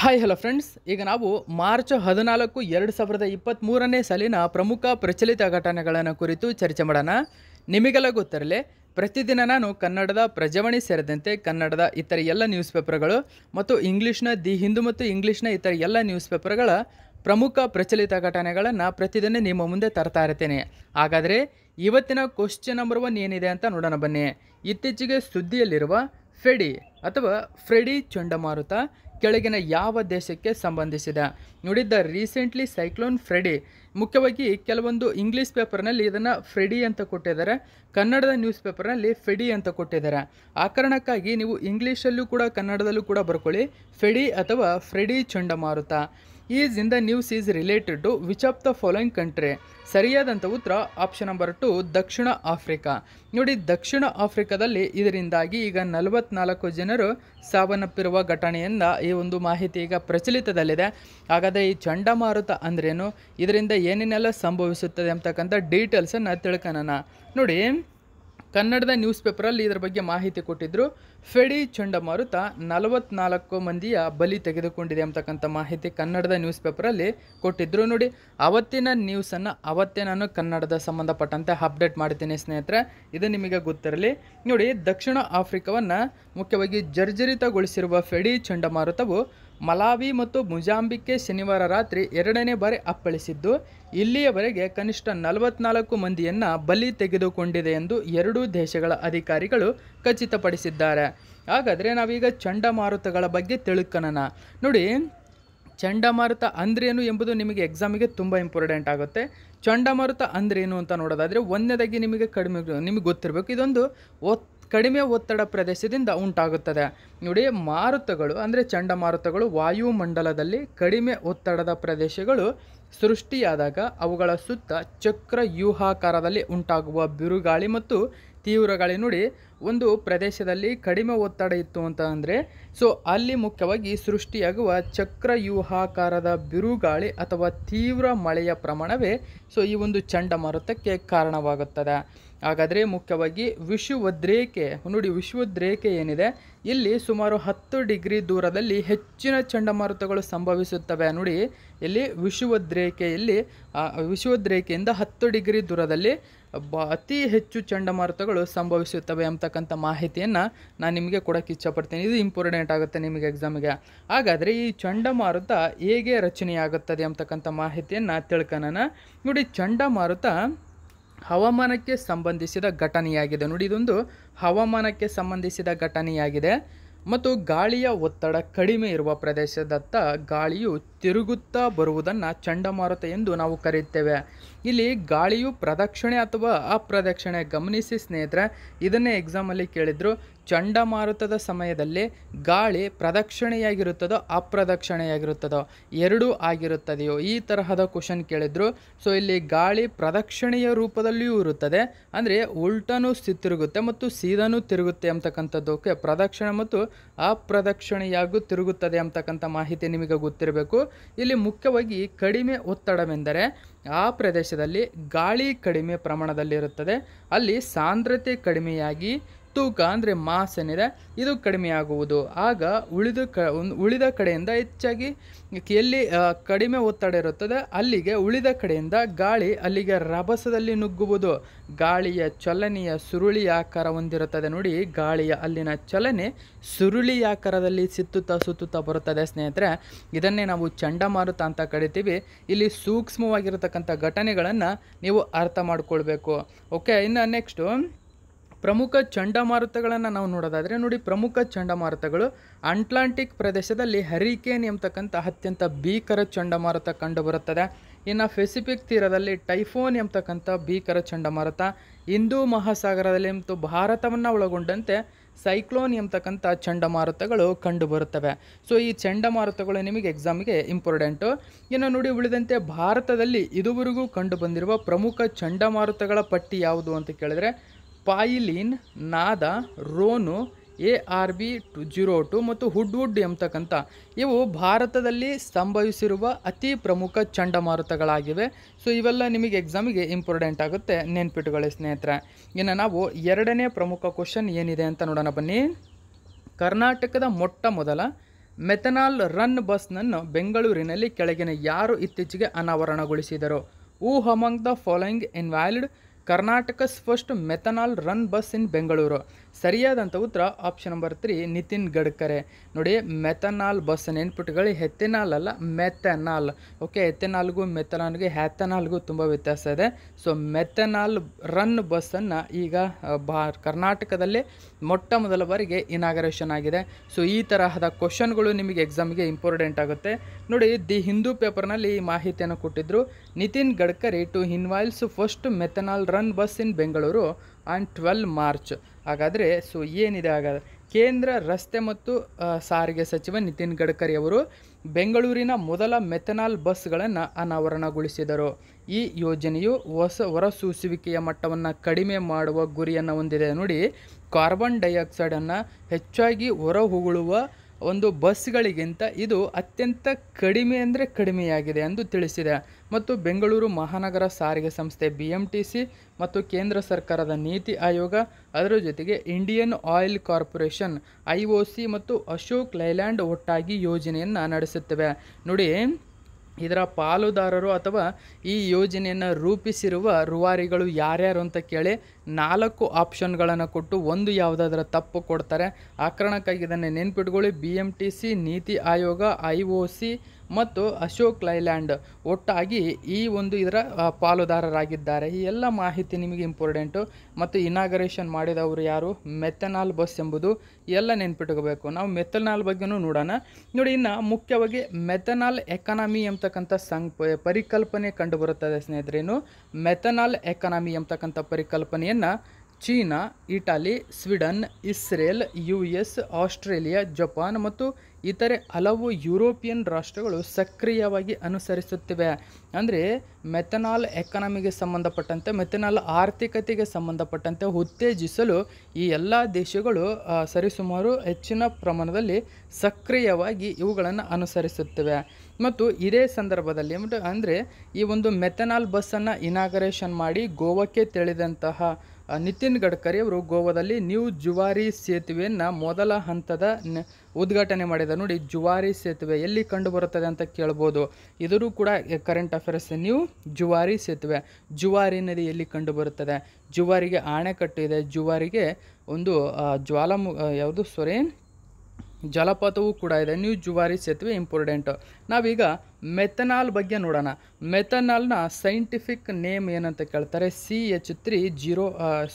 hi hello friends ಈಗ ನಾವು March ಹದಿನಾಲ್ಕು ಎರಡು ಸಾವಿರದ ಇಪ್ಪತ್ತ್ಮೂರನೇ ಸಾಲಿನ ಪ್ರಮುಖ ಪ್ರಚಲಿತ ಘಟನೆಗಳನ್ನು ಕುರಿತು ಚರ್ಚೆ ಮಾಡೋಣ ನಿಮಗೆಲ್ಲ ಗೊತ್ತಿರಲಿ ಪ್ರತಿದಿನ ನಾನು ಕನ್ನಡದ ಪ್ರಜಾವಾಣಿ ಸೇರಿದಂತೆ ಕನ್ನಡದ ಇತರ ಎಲ್ಲ ನ್ಯೂಸ್ ಪೇಪರ್ಗಳು ಮತ್ತು ಇಂಗ್ಲೀಷ್ನ ದಿ ಹಿಂದೂ ಮತ್ತು ಇಂಗ್ಲೀಷ್ನ ಇತರ ಎಲ್ಲ ನ್ಯೂಸ್ ಪೇಪರ್ಗಳ ಪ್ರಮುಖ ಪ್ರಚಲಿತ ಘಟನೆಗಳನ್ನು ಪ್ರತಿದಿನ ನಿಮ್ಮ ಮುಂದೆ ತರ್ತಾ ಇರ್ತೇನೆ ಹಾಗಾದರೆ ಇವತ್ತಿನ ಕ್ವಶ್ಚನ್ ನಂಬರ್ ಒನ್ ಏನಿದೆ ಅಂತ ನೋಡೋಣ ಬನ್ನಿ ಇತ್ತೀಚೆಗೆ ಸುದ್ದಿಯಲ್ಲಿರುವ ಫೆಡಿ ಅಥವಾ ಫ್ರೆಡಿ ಚಂಡಮಾರುತ ಕೆಳಗಿನ ಯಾವ ದೇಶಕ್ಕೆ ಸಂಬಂಧಿಸಿದೆ ನೋಡಿದ್ದ ರೀಸೆಂಟ್ಲಿ ಸೈಕ್ಲೋನ್ ಫ್ರೆಡಿ ಮುಖ್ಯವಾಗಿ ಕೆಲವೊಂದು ಇಂಗ್ಲೀಷ್ ಪೇಪರ್ನಲ್ಲಿ ಇದನ್ನು ಫ್ರೆಡಿ ಅಂತ ಕೊಟ್ಟಿದ್ದಾರೆ ಕನ್ನಡದ ನ್ಯೂಸ್ ಪೇಪರ್ನಲ್ಲಿ ಫೆಡಿ ಅಂತ ಕೊಟ್ಟಿದ್ದಾರೆ ಆ ಕಾರಣಕ್ಕಾಗಿ ನೀವು ಇಂಗ್ಲೀಷಲ್ಲೂ ಕೂಡ ಕನ್ನಡದಲ್ಲೂ ಕೂಡ ಬರ್ಕೊಳ್ಳಿ ಫೆಡಿ ಅಥವಾ ಫ್ರೆಡಿ ಚಂಡಮಾರುತ is in the news is related to which of the following country ಸರಿಯಾದಂಥ ಉತ್ತರ ಆಪ್ಷನ್ ನಂಬರ್ ಟು ದಕ್ಷಿಣ ಆಫ್ರಿಕಾ ನೋಡಿ ದಕ್ಷಿಣ ಆಫ್ರಿಕಾದಲ್ಲಿ ಇದರಿಂದಾಗಿ ಈಗ ನಲವತ್ನಾಲ್ಕು ಜನರು ಸಾವನ್ನಪ್ಪಿರುವ ಘಟನೆಯಿಂದ ಈ ಒಂದು ಮಾಹಿತಿ ಈಗ ಪ್ರಚಲಿತದಲ್ಲಿದೆ ಹಾಗಾದರೆ ಈ ಚಂಡಮಾರುತ ಅಂದ್ರೇನು ಇದರಿಂದ ಏನೇನೆಲ್ಲ ಸಂಭವಿಸುತ್ತದೆ ಅಂತಕ್ಕಂಥ ಡೀಟೇಲ್ಸನ್ನು ತಿಳ್ಕೊಳ್ಳೋಣ ನೋಡಿ ಕನ್ನಡದ ನ್ಯೂಸ್ ಪೇಪರಲ್ಲಿ ಇದರ ಬಗ್ಗೆ ಮಾಹಿತಿ ಕೊಟ್ಟಿದ್ದರು ಫೆಡಿ ಚಂಡಮಾರುತ ನಲವತ್ನಾಲ್ಕು ಮಂದಿಯ ಬಲಿ ತೆಗೆದುಕೊಂಡಿದೆ ಅಂತಕ್ಕಂಥ ಮಾಹಿತಿ ಕನ್ನಡದ ನ್ಯೂಸ್ ಪೇಪರಲ್ಲಿ ಕೊಟ್ಟಿದ್ದರು ನೋಡಿ ಅವತ್ತಿನ ನ್ಯೂಸನ್ನು ಅವತ್ತೇ ನಾನು ಕನ್ನಡದ ಸಂಬಂಧಪಟ್ಟಂತೆ ಅಪ್ಡೇಟ್ ಮಾಡ್ತೀನಿ ಸ್ನೇಹಿತರೆ ಇದು ನಿಮಗೆ ಗೊತ್ತಿರಲಿ ನೋಡಿ ದಕ್ಷಿಣ ಆಫ್ರಿಕಾವನ್ನು ಮುಖ್ಯವಾಗಿ ಜರ್ಜರಿತಗೊಳಿಸಿರುವ ಫೆಡಿ ಚಂಡಮಾರುತವು ಮಲಾವಿ ಮತ್ತು ಮುಜಾಂಬಿಕ್ಗೆ ಶನಿವಾರ ರಾತ್ರಿ ಎರಡನೇ ಬಾರಿ ಅಪ್ಪಳಿಸಿದ್ದು ಇಲ್ಲಿಯವರೆಗೆ ಕನಿಷ್ಠ ನಲವತ್ನಾಲ್ಕು ಮಂದಿಯನ್ನು ಬಲಿ ತೆಗೆದುಕೊಂಡಿದೆ ಎಂದು ಎರಡೂ ದೇಶಗಳ ಅಧಿಕಾರಿಗಳು ಖಚಿತಪಡಿಸಿದ್ದಾರೆ ಹಾಗಾದರೆ ನಾವೀಗ ಚಂಡಮಾರುತಗಳ ಬಗ್ಗೆ ತಿಳುಕನ ನೋಡಿ ಚಂಡಮಾರುತ ಅಂದ್ರೇನು ಎಂಬುದು ನಿಮಗೆ ಎಕ್ಸಾಮಿಗೆ ತುಂಬ ಇಂಪಾರ್ಟೆಂಟ್ ಆಗುತ್ತೆ ಚಂಡಮಾರುತ ಅಂದ್ರೇನು ಅಂತ ನೋಡೋದಾದರೆ ಒಂದನೇದಾಗಿ ನಿಮಗೆ ಕಡಿಮೆ ನಿಮಗೆ ಗೊತ್ತಿರಬೇಕು ಇದೊಂದು ಒತ್ತು ಕಡಿಮೆ ಒತ್ತಡ ಪ್ರದೇಶದಿಂದ ಉಂಟಾಗುತ್ತದೆ ನೋಡಿ ಮಾರುತಗಳು ಅಂದರೆ ಚಂಡಮಾರುತಗಳು ವಾಯುಮಂಡಲದಲ್ಲಿ ಕಡಿಮೆ ಒತ್ತಡದ ಪ್ರದೇಶಗಳು ಸೃಷ್ಟಿಯಾದಾಗ ಅವುಗಳ ಸುತ್ತ ಚಕ್ರ ಯೂಹಾಕಾರದಲ್ಲಿ ಉಂಟಾಗುವ ಬಿರುಗಾಳಿ ಮತ್ತು ತೀವ್ರಗಾಳಿ ಗಾಳಿ ನೋಡಿ ಒಂದು ಪ್ರದೇಶದಲ್ಲಿ ಕಡಿಮೆ ಒತ್ತಡ ಇತ್ತು ಅಂತ ಅಂದರೆ ಸೊ ಅಲ್ಲಿ ಮುಖ್ಯವಾಗಿ ಸೃಷ್ಟಿಯಾಗುವ ಯೂಹಾಕಾರದ ಬಿರುಗಾಳಿ ಅಥವಾ ತೀವ್ರ ಮಳೆಯ ಪ್ರಮಾಣವೇ ಸೊ ಈ ಒಂದು ಚಂಡಮಾರುತಕ್ಕೆ ಕಾರಣವಾಗುತ್ತದೆ ಹಾಗಾದರೆ ಮುಖ್ಯವಾಗಿ ವಿಶುವದ್ರೇಕೆ ನೋಡಿ ವಿಶ್ವದ್ರೇಕೆ ಏನಿದೆ ಇಲ್ಲಿ ಸುಮಾರು ಹತ್ತು ಡಿಗ್ರಿ ದೂರದಲ್ಲಿ ಹೆಚ್ಚಿನ ಚಂಡಮಾರುತಗಳು ಸಂಭವಿಸುತ್ತವೆ ನೋಡಿ ಇಲ್ಲಿ ವಿಶುವದ್ರೇಕೆಯಲ್ಲಿ ವಿಶ್ವದ್ರೇಖೆಯಿಂದ ಹತ್ತು ಡಿಗ್ರಿ ದೂರದಲ್ಲಿ ಅತಿ ಹೆಚ್ಚು ಚಂಡಮಾರುತಗಳು ಸಂಭವಿಸುತ್ತವೆ ಅಂತಕ್ಕಂಥ ಮಾಹಿತಿಯನ್ನು ನಾನು ನಿಮಗೆ ಕೊಡೋಕ್ಕೆ ಇಚ್ಛಪಡ್ತೀನಿ ಇದು ಇಂಪಾರ್ಟೆಂಟ್ ಆಗುತ್ತೆ ನಿಮಗೆ ಎಕ್ಸಾಮ್ಗೆ ಹಾಗಾದರೆ ಈ ಚಂಡಮಾರುತ ಹೇಗೆ ರಚನೆಯಾಗುತ್ತದೆ ಅಂತಕ್ಕಂಥ ಮಾಹಿತಿಯನ್ನು ತಿಳ್ಕೊಳ್ಳೋಣ ನೋಡಿ ಚಂಡಮಾರುತ ಹವಾಮಾನಕ್ಕೆ ಸಂಬಂಧಿಸಿದ ಘಟನೆಯಾಗಿದೆ ನೋಡಿ ಇದೊಂದು ಹವಾಮಾನಕ್ಕೆ ಸಂಬಂಧಿಸಿದ ಘಟನೆಯಾಗಿದೆ ಮತ್ತು ಗಾಳಿಯ ಒತ್ತಡ ಕಡಿಮೆ ಇರುವ ಪ್ರದೇಶದತ್ತ ಗಾಳಿಯು ತಿರುಗುತ್ತಾ ಬರುವುದನ್ನು ಚಂಡಮಾರುತ ಎಂದು ನಾವು ಕರೆಯುತ್ತೇವೆ ಇಲ್ಲಿ ಗಾಳಿಯು ಪ್ರದಕ್ಷಿಣೆ ಅಥವಾ ಅಪ್ರದಕ್ಷಿಣೆ ಗಮನಿಸಿ ಸ್ನೇಹಿತರೆ ಇದನ್ನೇ ಎಕ್ಸಾಮಲ್ಲಿ ಕೇಳಿದ್ರು ಚಂಡಮಾರುತದ ಸಮಯದಲ್ಲಿ ಗಾಳಿ ಪ್ರದಕ್ಷಿಣೆಯಾಗಿರುತ್ತದೋ ಅಪ್ರದಕ್ಷಿಣೆಯಾಗಿರುತ್ತದೋ ಎರಡೂ ಆಗಿರುತ್ತದೆಯೋ ಈ ತರಹದ ಕ್ವಶನ್ ಕೇಳಿದ್ರು ಸೊ ಇಲ್ಲಿ ಗಾಳಿ ಪ್ರದಕ್ಷಿಣೆಯ ರೂಪದಲ್ಲಿಯೂ ಇರುತ್ತದೆ ಅಂದರೆ ಉಲ್ಟನೂ ತಿರುಗುತ್ತೆ ಮತ್ತು ಸೀದನೂ ತಿರುಗುತ್ತೆ ಓಕೆ ಪ್ರದಕ್ಷಿಣೆ ಮತ್ತು ಅಪ್ರದಕ್ಷಿಣೆಯಾಗೂ ತಿರುಗುತ್ತದೆ ಅಂತಕ್ಕಂಥ ಮಾಹಿತಿ ನಿಮಗೆ ಗೊತ್ತಿರಬೇಕು ಇಲ್ಲಿ ಮುಖ್ಯವಾಗಿ ಕಡಿಮೆ ಒತ್ತಡವೆಂದರೆ ಆ ಪ್ರದೇಶ ಪ್ರದೇಶದಲ್ಲಿ ಗಾಳಿ ಕಡಿಮೆ ಪ್ರಮಾಣದಲ್ಲಿರುತ್ತದೆ ಅಲ್ಲಿ ಸಾಂದ್ರತೆ ಕಡಿಮೆಯಾಗಿ ತೂಕ ಅಂದರೆ ಮಾಸ್ ಏನಿದೆ ಇದು ಕಡಿಮೆಯಾಗುವುದು ಆಗ ಉಳಿದ ಕ ಉಳಿದ ಕಡೆಯಿಂದ ಹೆಚ್ಚಾಗಿ ಎಲ್ಲಿ ಕಡಿಮೆ ಒತ್ತಡ ಇರುತ್ತದೆ ಅಲ್ಲಿಗೆ ಉಳಿದ ಕಡೆಯಿಂದ ಗಾಳಿ ಅಲ್ಲಿಗೆ ರಭಸದಲ್ಲಿ ನುಗ್ಗುವುದು ಗಾಳಿಯ ಚಲನೆಯ ಆಕಾರ ಹೊಂದಿರುತ್ತದೆ ನೋಡಿ ಗಾಳಿಯ ಅಲ್ಲಿನ ಚಲನೆ ಸುರುಳಿ ಆಕಾರದಲ್ಲಿ ಸುತ್ತುತ್ತಾ ಸುತ್ತುತ್ತಾ ಬರುತ್ತದೆ ಸ್ನೇಹಿತರೆ ಇದನ್ನೇ ನಾವು ಚಂಡಮಾರುತ ಅಂತ ಕರಿತೀವಿ ಇಲ್ಲಿ ಸೂಕ್ಷ್ಮವಾಗಿರತಕ್ಕಂಥ ಘಟನೆಗಳನ್ನು ನೀವು ಅರ್ಥ ಮಾಡಿಕೊಳ್ಬೇಕು ಓಕೆ ಇನ್ನು ನೆಕ್ಸ್ಟು ಪ್ರಮುಖ ಚಂಡಮಾರುತಗಳನ್ನು ನಾವು ನೋಡೋದಾದರೆ ನೋಡಿ ಪ್ರಮುಖ ಚಂಡಮಾರುತಗಳು ಅಂಟ್ಲಾಂಟಿಕ್ ಪ್ರದೇಶದಲ್ಲಿ ಹರಿಕೇನ್ ಎಂಬತಕ್ಕಂಥ ಅತ್ಯಂತ ಭೀಕರ ಚಂಡಮಾರುತ ಕಂಡುಬರುತ್ತದೆ ಇನ್ನು ಪೆಸಿಫಿಕ್ ತೀರದಲ್ಲಿ ಟೈಫೋನ್ ಎಂಬತಕ್ಕಂಥ ಭೀಕರ ಚಂಡಮಾರುತ ಹಿಂದೂ ಮಹಾಸಾಗರದಲ್ಲಿ ಮತ್ತು ಭಾರತವನ್ನು ಒಳಗೊಂಡಂತೆ ಸೈಕ್ಲೋನ್ ಎಂಬತಕ್ಕಂಥ ಚಂಡಮಾರುತಗಳು ಕಂಡುಬರುತ್ತವೆ ಸೊ ಈ ಚಂಡಮಾರುತಗಳು ನಿಮಗೆ ಎಕ್ಸಾಮ್ಗೆ ಇಂಪಾರ್ಟೆಂಟು ಇನ್ನು ನೋಡಿ ಉಳಿದಂತೆ ಭಾರತದಲ್ಲಿ ಇದುವರೆಗೂ ಕಂಡುಬಂದಿರುವ ಪ್ರಮುಖ ಚಂಡಮಾರುತಗಳ ಪಟ್ಟಿ ಯಾವುದು ಅಂತ ಕೇಳಿದರೆ Phailin Nada Roanu A R B two zero two ಮತ್ತು ಹುಡ್ವುಡ್ ಎಂಬತಕ್ಕಂಥ ಇವು ಭಾರತದಲ್ಲಿ ಸಂಭವಿಸಿರುವ ಅತಿ ಪ್ರಮುಖ ಚಂಡಮಾರುತಗಳಾಗಿವೆ ಸೊ ಇವೆಲ್ಲ ನಿಮಗೆ ಎಕ್ಸಾಮಿಗೆ ಇಂಪಾರ್ಟೆಂಟ್ ಆಗುತ್ತೆ ನೆನ್ಪಿಟ್ಟುಕೊಳ್ಳಿ ಸ್ನೇಹಿತರೆ ಇನ್ನು ನಾವು ಎರಡನೇ ಪ್ರಮುಖ ಕ್ವಶನ್ ಏನಿದೆ ಅಂತ ನೋಡೋಣ ಬನ್ನಿ ಕರ್ನಾಟಕದ ಮೊಟ್ಟ ಮೊದಲ ಮೆಥನಾಲ್ ರನ್ ಬಸ್ನನ್ನು ಬೆಂಗಳೂರಿನಲ್ಲಿ ಕೆಳಗಿನ ಯಾರು ಇತ್ತೀಚೆಗೆ ಅನಾವರಣಗೊಳಿಸಿದರು who among the following unveiled Karnataka's first methanol run bus in Bengaluru ಸರಿಯಾದಂಥ ಉತ್ತರ option number three Nitin Gadkari ನೋಡಿ ಮೆಥನಾಲ್ ಬಸ್ ನೆನ್ಪಿಟ್ಕೊಳ್ಳಿ ಹೆಥೆನಾಲ್ ಅಲ್ಲ ಮೆಥನಾಲ್ ಓಕೆ ಹೆಥೆನಾಲ್ಗೂ ಮೆಥನಾಲ್ಗೆ ಹ್ಯಾಥನಾಲ್ಗೂ ತುಂಬ ವ್ಯತ್ಯಾಸ ಇದೆ ಸೊ ಮೆಥನಾಲ್ ರನ್ ಬಸ್ಸನ್ನು ಈಗ ಬಾ ಕರ್ನಾಟಕದಲ್ಲಿ ಮೊಟ್ಟ ಮೊದಲ ಬಾರಿಗೆ ಇನಾಗರೇಷನ್ ಆಗಿದೆ ಸೊ ಈ ತರಹದ ಕ್ವಶನ್ಗಳು ನಿಮಗೆ ಎಕ್ಸಾಮ್ಗೆ ಇಂಪಾರ್ಟೆಂಟ್ ಆಗುತ್ತೆ ನೋಡಿ ದಿ ಹಿಂದೂ ಪೇಪರ್ನಲ್ಲಿ ಈ ಮಾಹಿತಿಯನ್ನು ಕೊಟ್ಟಿದ್ದರು Nitin Gadkari to unveils first methanol run bus in Bengaluru and twelve March ಹಾಗಾದರೆ ಸೊ ಏನಿದೆ ಹಾಗಾದರೆ ಕೇಂದ್ರ ರಸ್ತೆ ಮತ್ತು ಸಾರಿಗೆ ಸಚಿವ ನಿತಿನ್ ಗಡ್ಕರಿ ಅವರು ಬೆಂಗಳೂರಿನ ಮೊದಲ ಮೆಥನಾಲ್ ಬಸ್ಗಳನ್ನು ಅನಾವರಣಗೊಳಿಸಿದರು ಈ ಯೋಜನೆಯು ಹೊಸ ಹೊರಸೂಸುವಿಕೆಯ ಮಟ್ಟವನ್ನು ಕಡಿಮೆ ಮಾಡುವ ಗುರಿಯನ್ನು ಹೊಂದಿದೆ ನೋಡಿ ಕಾರ್ಬನ್ ಡೈಆಕ್ಸೈಡನ್ನು ಹೆಚ್ಚಾಗಿ ಹೊರಹೊಗಳುವ ಒಂದು ಬಸ್ಗಳಿಗಿಂತ ಇದು ಅತ್ಯಂತ ಕಡಿಮೆ ಅಂದರೆ ಕಡಿಮೆಯಾಗಿದೆ ಎಂದು ತಿಳಿಸಿದೆ ಮತ್ತು ಬೆಂಗಳೂರು ಮಹಾನಗರ ಸಾರಿಗೆ ಸಂಸ್ಥೆ ಬಿ ಎಂ ಟಿ ಸಿ ಮತ್ತು ಕೇಂದ್ರ ಸರ್ಕಾರದ ನೀತಿ ಆಯೋಗ ಅದರ ಜೊತೆಗೆ Indian Oil Corporation I O C ಮತ್ತು ಅಶೋಕ್ ಲೈಲ್ಯಾಂಡ್ ಒಟ್ಟಾಗಿ ಯೋಜನೆಯನ್ನು ನಡೆಸುತ್ತವೆ ನೋಡಿ ಇದರ ಪಾಲುದಾರರು ಅಥವಾ ಈ ಯೋಜನೆಯನ್ನು ರೂಪಿಸಿರುವ ರುವಾರಿಗಳು ಯಾರ್ಯಾರು ಅಂತ ಕೇಳಿ ನಾಲ್ಕು ಆಪ್ಷನ್ಗಳನ್ನು ಕೊಟ್ಟು ಒಂದು ಯಾವುದಾದ್ರೂ ತಪ್ಪು ಕೊಡ್ತಾರೆ ಆ ಇದನ್ನು ನೆನ್ಪಿಟ್ಕೊಳ್ಳಿ ಬಿ ಎಮ್ ಟಿ ಸಿ ನೀತಿ ಆಯೋಗ ಐ ಒ ಸಿ ಮತ್ತು ಅಶೋಕ್ ಲೈಲ್ಯಾಂಡ್ ಒಟ್ಟಾಗಿ ಈ ಒಂದು ಇದರ ಪಾಲುದಾರರಾಗಿದ್ದಾರೆ ಈ ಎಲ್ಲ ಮಾಹಿತಿ ನಿಮಗೆ ಇಂಪಾರ್ಟೆಂಟು ಮತ್ತು ಇನಾಗರೇಷನ್ ಮಾಡಿದವರು ಯಾರು ಮೆಥನಾಲ್ ಬಸ್ ಎಂಬುದು ಎಲ್ಲ ನೆನ್ಪಿಟ್ಕೋಬೇಕು ನಾವು ಮೆಥನಾಲ್ ಬಗ್ಗೆನೂ ನೋಡೋಣ ನೋಡಿ ಇನ್ನು ಮುಖ್ಯವಾಗಿ ಮೆಥನಾಲ್ ಎಕಾನಮಿ ಎಂಬತಕ್ಕಂಥ ಸಂ ಪರಿಕಲ್ಪನೆ ಕಂಡುಬರುತ್ತದೆ ಸ್ನೇಹಿತರೇನು ಮೆಥನಾಲ್ ಎಕಾನಮಿ ಎಂಬತಕ್ಕಂಥ ಪರಿಕಲ್ಪನೆಯನ್ನು China Italy Sweden Israel U S Australia Japan ಮತ್ತು ಇತರೆ ಹಲವು ಯುರೋಪಿಯನ್ ರಾಷ್ಟ್ರಗಳು ಸಕ್ರಿಯವಾಗಿ ಅನುಸರಿಸುತ್ತಿವೆ ಅಂದರೆ ಮೆಥನಾಲ್ ಎಕಾನಮಿಗೆ ಸಂಬಂಧಪಟ್ಟಂತೆ ಮೆಥನಾಲ್ ಆರ್ಥಿಕತೆಗೆ ಸಂಬಂಧಪಟ್ಟಂತೆ ಉತ್ತೇಜಿಸಲು ಈ ಎಲ್ಲ ದೇಶಗಳು ಸರಿಸುಮಾರು ಹೆಚ್ಚಿನ ಪ್ರಮಾಣದಲ್ಲಿ ಸಕ್ರಿಯವಾಗಿ ಇವುಗಳನ್ನು ಅನುಸರಿಸುತ್ತಿವೆ ಮತ್ತು ಇದೇ ಸಂದರ್ಭದಲ್ಲಿ ಅಂದರೆ ಈ ಒಂದು ಮೆಥನಾಲ್ ಬಸ್ಸನ್ನು ಇನಾಗರೇಷನ್ ಮಾಡಿ ಗೋವಾಕ್ಕೆ ತಿಳಿದಂತಹ ನಿತಿನ್ ಗಡ್ಕರಿ ಅವರು ಗೋವಾದಲ್ಲಿ ನ್ಯೂ ಜುವಾರಿ ಸೇತುವೆಯನ್ನು ಮೊದಲ ಹಂತದ ಉದ್ಘಾಟನೆ ಮಾಡಿದ ನೋಡಿ ಜುವಾರಿ ಸೇತುವೆ ಎಲ್ಲಿ ಕಂಡುಬರುತ್ತದೆ ಅಂತ ಕೇಳ್ಬೋದು ಇದರೂ ಕೂಡ ಕರೆಂಟ್ ಅಫೇರ್ಸ್ ನ್ಯೂ ಜುವಾರಿ ಸೇತುವೆ ಜುವಾರಿ ನದಿ ಎಲ್ಲಿ ಕಂಡುಬರುತ್ತದೆ ಜುವಾರಿಗೆ ಆಣೆಕಟ್ಟು ಇದೆ ಜುವಾರಿಗೆ ಒಂದು ಜ್ವಾಲಾಮು ಯಾವುದು ಸೊರೇನ್ ಜಲಪಾತವೂ ಕೂಡ ಇದೆ ನ್ಯೂ ಜುವಾರಿ ಸೇತುವೆ ಇಂಪಾರ್ಟೆಂಟು ನಾವೀಗ ಮೆಥನಾಲ್ ಬಗ್ಗೆ ನೋಡೋಣ ಮೆಥನಾಲ್ನ ಸೈಂಟಿಫಿಕ್ ನೇಮ್ ಏನಂತ ಕೇಳ್ತಾರೆ C H three zero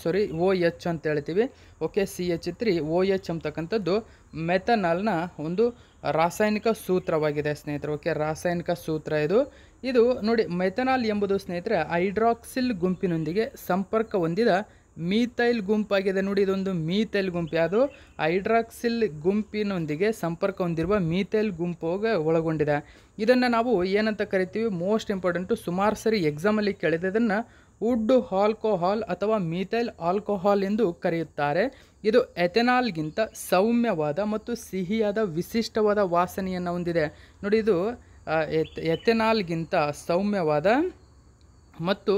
sorry O H ಅಂತ ಹೇಳ್ತೀವಿ okay C H three O H ಅಂತಕ್ಕಂಥದ್ದು ಮೆಥನಾಲ್ನ ಒಂದು ರಾಸಾಯನಿಕ ಸೂತ್ರವಾಗಿದೆ ಸ್ನೇಹಿತರು ಓಕೆ ರಾಸಾಯನಿಕ ಸೂತ್ರ ಇದು ಇದು ನೋಡಿ ಮೆಥನಾಲ್ ಎಂಬುದು ಸ್ನೇಹಿತರೆ ಹೈಡ್ರಾಕ್ಸಿಲ್ ಗುಂಪಿನೊಂದಿಗೆ ಸಂಪರ್ಕ ಹೊಂದಿದ ಮೀಥೈಲ್ ಗುಂಪಾಗಿದೆ ನೋಡಿ ಇದೊಂದು ಮೀಥೈಲ್ ಗುಂಪು ಯಾವುದು ಹೈಡ್ರಾಕ್ಸಿಲ್ ಗುಂಪಿನೊಂದಿಗೆ ಸಂಪರ್ಕ ಹೊಂದಿರುವ ಮೀಥೈಲ್ ಗುಂಪಿಗೆ ಒಳಗೊಂಡಿದೆ ಇದನ್ನು ನಾವು ಏನಂತ ಕರಿತೀವಿ ಮೋಸ್ಟ್ ಇಂಪಾರ್ಟೆಂಟು ಸುಮಾರು ಸರಿ ಎಕ್ಸಾಮಲ್ಲಿ ಕೇಳಿದೆ ಇದನ್ನು ವುಡ್ ಆಲ್ಕೋಹಾಲ್ ಅಥವಾ ಮೀಥೈಲ್ ಆಲ್ಕೋಹಾಲ್ ಎಂದು ಕರೆಯುತ್ತಾರೆ ಇದು ಎಥೆನಾಲ್ಗಿಂತ ಸೌಮ್ಯವಾದ ಮತ್ತು ಸಿಹಿಯಾದ ವಿಶಿಷ್ಟವಾದ ವಾಸನೆಯನ್ನು ಹೊಂದಿದೆ ನೋಡಿ ಇದು ಎಥೆನಾಲ್ಗಿಂತ ಸೌಮ್ಯವಾದ ಮತ್ತು